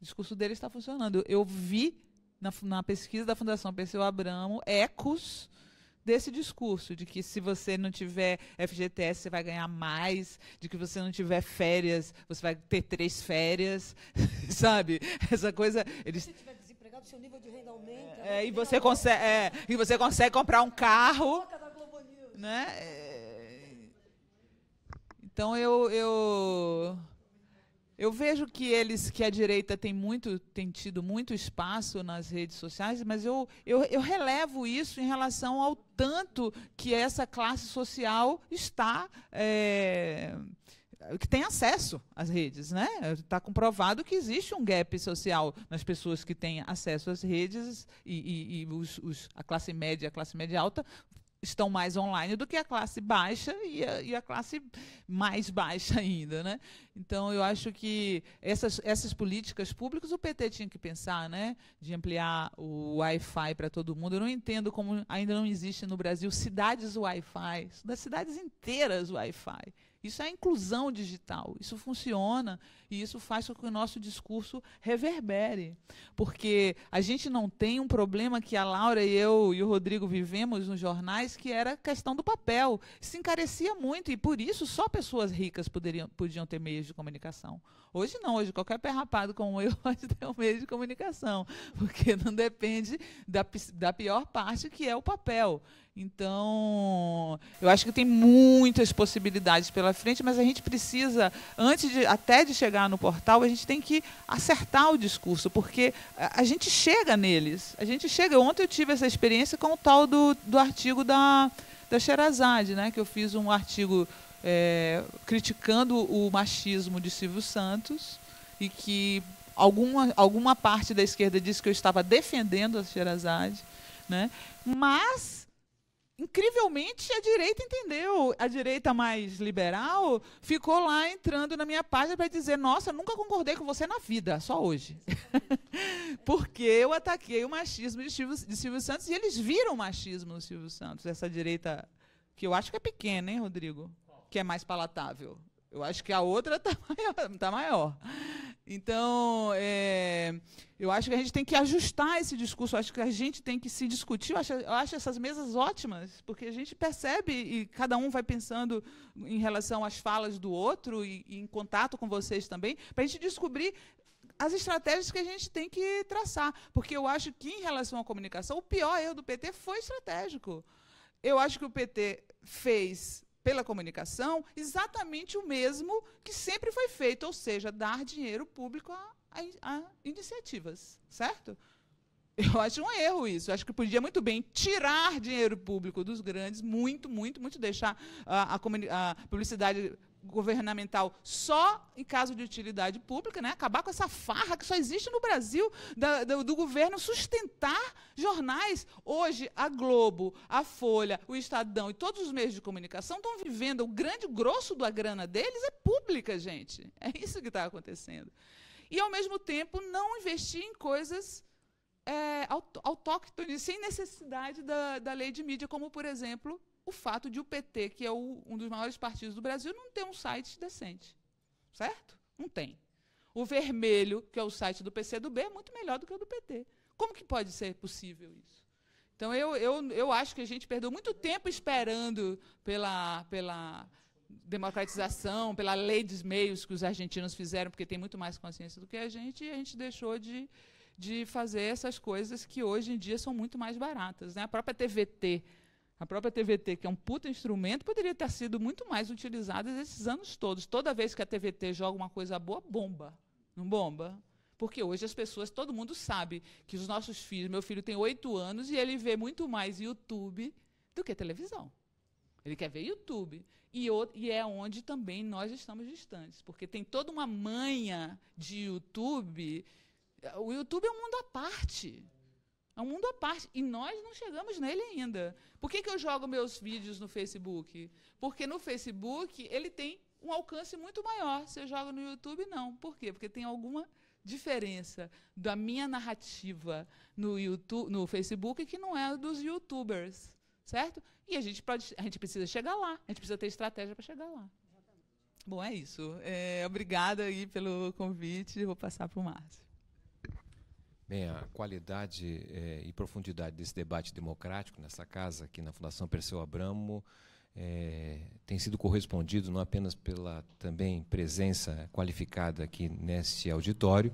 O discurso dele está funcionando. Eu vi na, na pesquisa da Fundação Perseu Abramo ecos desse discurso de que se você não tiver FGTS você vai ganhar mais, de que você não tiver férias você vai ter três férias, sabe? Essa coisa eles desempregado, seu nível de renda aumenta. É, e, você consegue, é, e você consegue comprar um carro. Né? É, então, eu, eu, eu vejo que eles, que a direita tem muito, tem tido muito espaço nas redes sociais, mas eu, eu, eu relevo isso em relação ao tanto que essa classe social está é, que tem acesso às redes, né? Está comprovado que existe um gap social nas pessoas que têm acesso às redes e, e, e os, os, a classe média, a classe média alta estão mais online do que a classe baixa e a, e a classe mais baixa ainda, né? Então eu acho que essas, essas políticas públicas o PT tinha que pensar, né? De ampliar o Wi-Fi para todo mundo. Eu não entendo como ainda não existe no Brasil cidades Wi-Fi, das cidades inteiras Wi-Fi. Isso é inclusão digital. Isso funciona e isso faz com que o nosso discurso reverbere. Porque a gente não tem um problema que a Laura e eu e o Rodrigo vivemos nos jornais, que era a questão do papel. Se encarecia muito e por isso só pessoas ricas poderiam, podiam ter meios de comunicação. Hoje não, hoje qualquer pé rapado como eu pode ter um meio de comunicação, porque não depende da, da pior parte que é o papel. Então, eu acho que tem muitas possibilidades pela frente, mas a gente precisa, antes de, até de chegar no portal, a gente tem que acertar o discurso, porque a, gente chega neles. A gente chega. Ontem eu tive essa experiência com o tal do, do artigo da, da Sherazade, né, que eu fiz um artigo é, criticando o machismo de Silvio Santos e que alguma, alguma parte da esquerda disse que eu estava defendendo a Sherazade, né? Mas incrivelmente a direita entendeu, a direita mais liberal ficou lá entrando na minha página para dizer: "Nossa, nunca concordei com você na vida, só hoje". Porque eu ataquei o machismo de Silvio, de Silvio, Santos e eles viram o machismo no Silvio Santos, essa direita que eu acho que é pequena, hein, Rodrigo, que é mais palatável. Eu acho que a outra está maior, tá maior. Então, é, eu acho que a gente tem que ajustar esse discurso, eu acho que a gente tem que se discutir. Eu acho, eu acho, essas mesas ótimas, porque a gente percebe e cada um vai pensando em relação às falas do outro e, e em contato com vocês também, para a gente descobrir as estratégias que a gente tem que traçar. Porque eu acho que, em relação à comunicação, o pior erro do PT foi estratégico. Eu acho que o PT fez pela comunicação exatamente o mesmo que sempre foi feito, ou seja, dar dinheiro público a, a, a iniciativas, certo? Eu acho um erro isso. Eu acho que podia muito bem tirar dinheiro público dos grandes, muito, muito, muito, deixar a, a publicidade governamental só em caso de utilidade pública, né? acabar com essa farra que só existe no Brasil da, do, do governo sustentar jornais. Hoje, a Globo, a Folha, o Estadão e todos os meios de comunicação estão vivendo, o grande grosso da grana deles é pública, gente. É isso que está acontecendo. E, ao mesmo tempo, não investir em coisas é, autó autóctones, sem necessidade da, da lei de mídia, como, por exemplo, o fato de o PT, que é o, um dos maiores partidos do Brasil, não ter um site decente. Certo? Não tem. O vermelho, que é o site do PCdoB, é muito melhor do que o do PT. Como que pode ser possível isso? Então, eu, eu, eu acho que a gente perdeu muito tempo esperando pela, pela democratização, pela lei dos meios que os argentinos fizeram, porque tem muito mais consciência do que a gente, e a gente deixou de, de fazer essas coisas que hoje em dia são muito mais baratas. Né? A própria TVT, a própria TVT, que é um puta instrumento, poderia ter sido muito mais utilizada esses anos todos. Toda vez que a TVT joga uma coisa boa, bomba. Não bomba? Porque hoje as pessoas, todo mundo sabe que os nossos filhos, meu filho tem oito anos e ele vê muito mais YouTube do que televisão. Ele quer ver YouTube. E, o, e, é onde também nós estamos distantes, porque tem toda uma manha de YouTube. O YouTube é um mundo à parte. É um mundo à parte. E nós não chegamos nele ainda. Por que, que eu jogo meus vídeos no Facebook? Porque no Facebook ele tem um alcance muito maior. Se eu jogo no YouTube, não. Por quê? Porque tem alguma diferença da minha narrativa no, YouTube, no Facebook que não é dos youtubers. Certo? E a gente, pode, a gente precisa chegar lá. A gente precisa ter estratégia para chegar lá. Bom, é isso. É, obrigada aí pelo convite. Vou passar para o Márcio. Bem, a qualidade é, e profundidade desse debate democrático nessa casa, aqui na Fundação Perseu Abramo, é, tem sido correspondido não apenas pela também presença qualificada aqui neste auditório,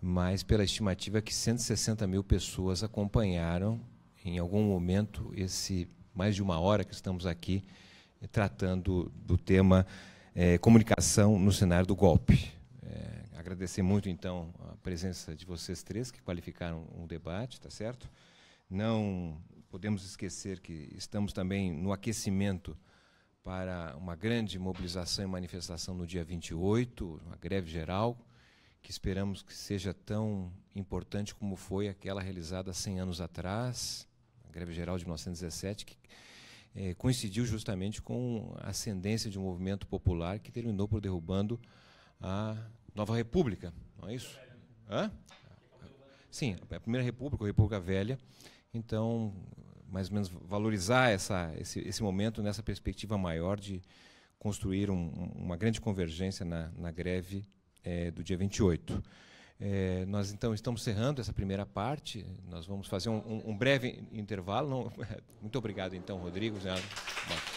mas pela estimativa que 160 mil pessoas acompanharam em algum momento esse mais de uma hora que estamos aqui eh, tratando do tema é, comunicação no cenário do golpe. É, agradecer muito, então, a presença de vocês três que qualificaram o debate, tá certo? Não podemos esquecer que estamos também no aquecimento para uma grande mobilização e manifestação no dia 28, uma greve geral, que esperamos que seja tão importante como foi aquela realizada 100 anos atrás, a greve geral de 1917, que eh, coincidiu justamente com a ascendência de um movimento popular que terminou por derrubando a Nova República, não é isso? Hã? Sim, é a Primeira República, a República Velha. Então, mais ou menos valorizar essa, esse, esse momento nessa perspectiva maior de construir um, uma grande convergência na, na greve é, do dia 28. É, nós então estamos cerrando essa primeira parte. Nós vamos fazer um, um, um breve intervalo. Não, muito obrigado então, Rodrigo. Bom.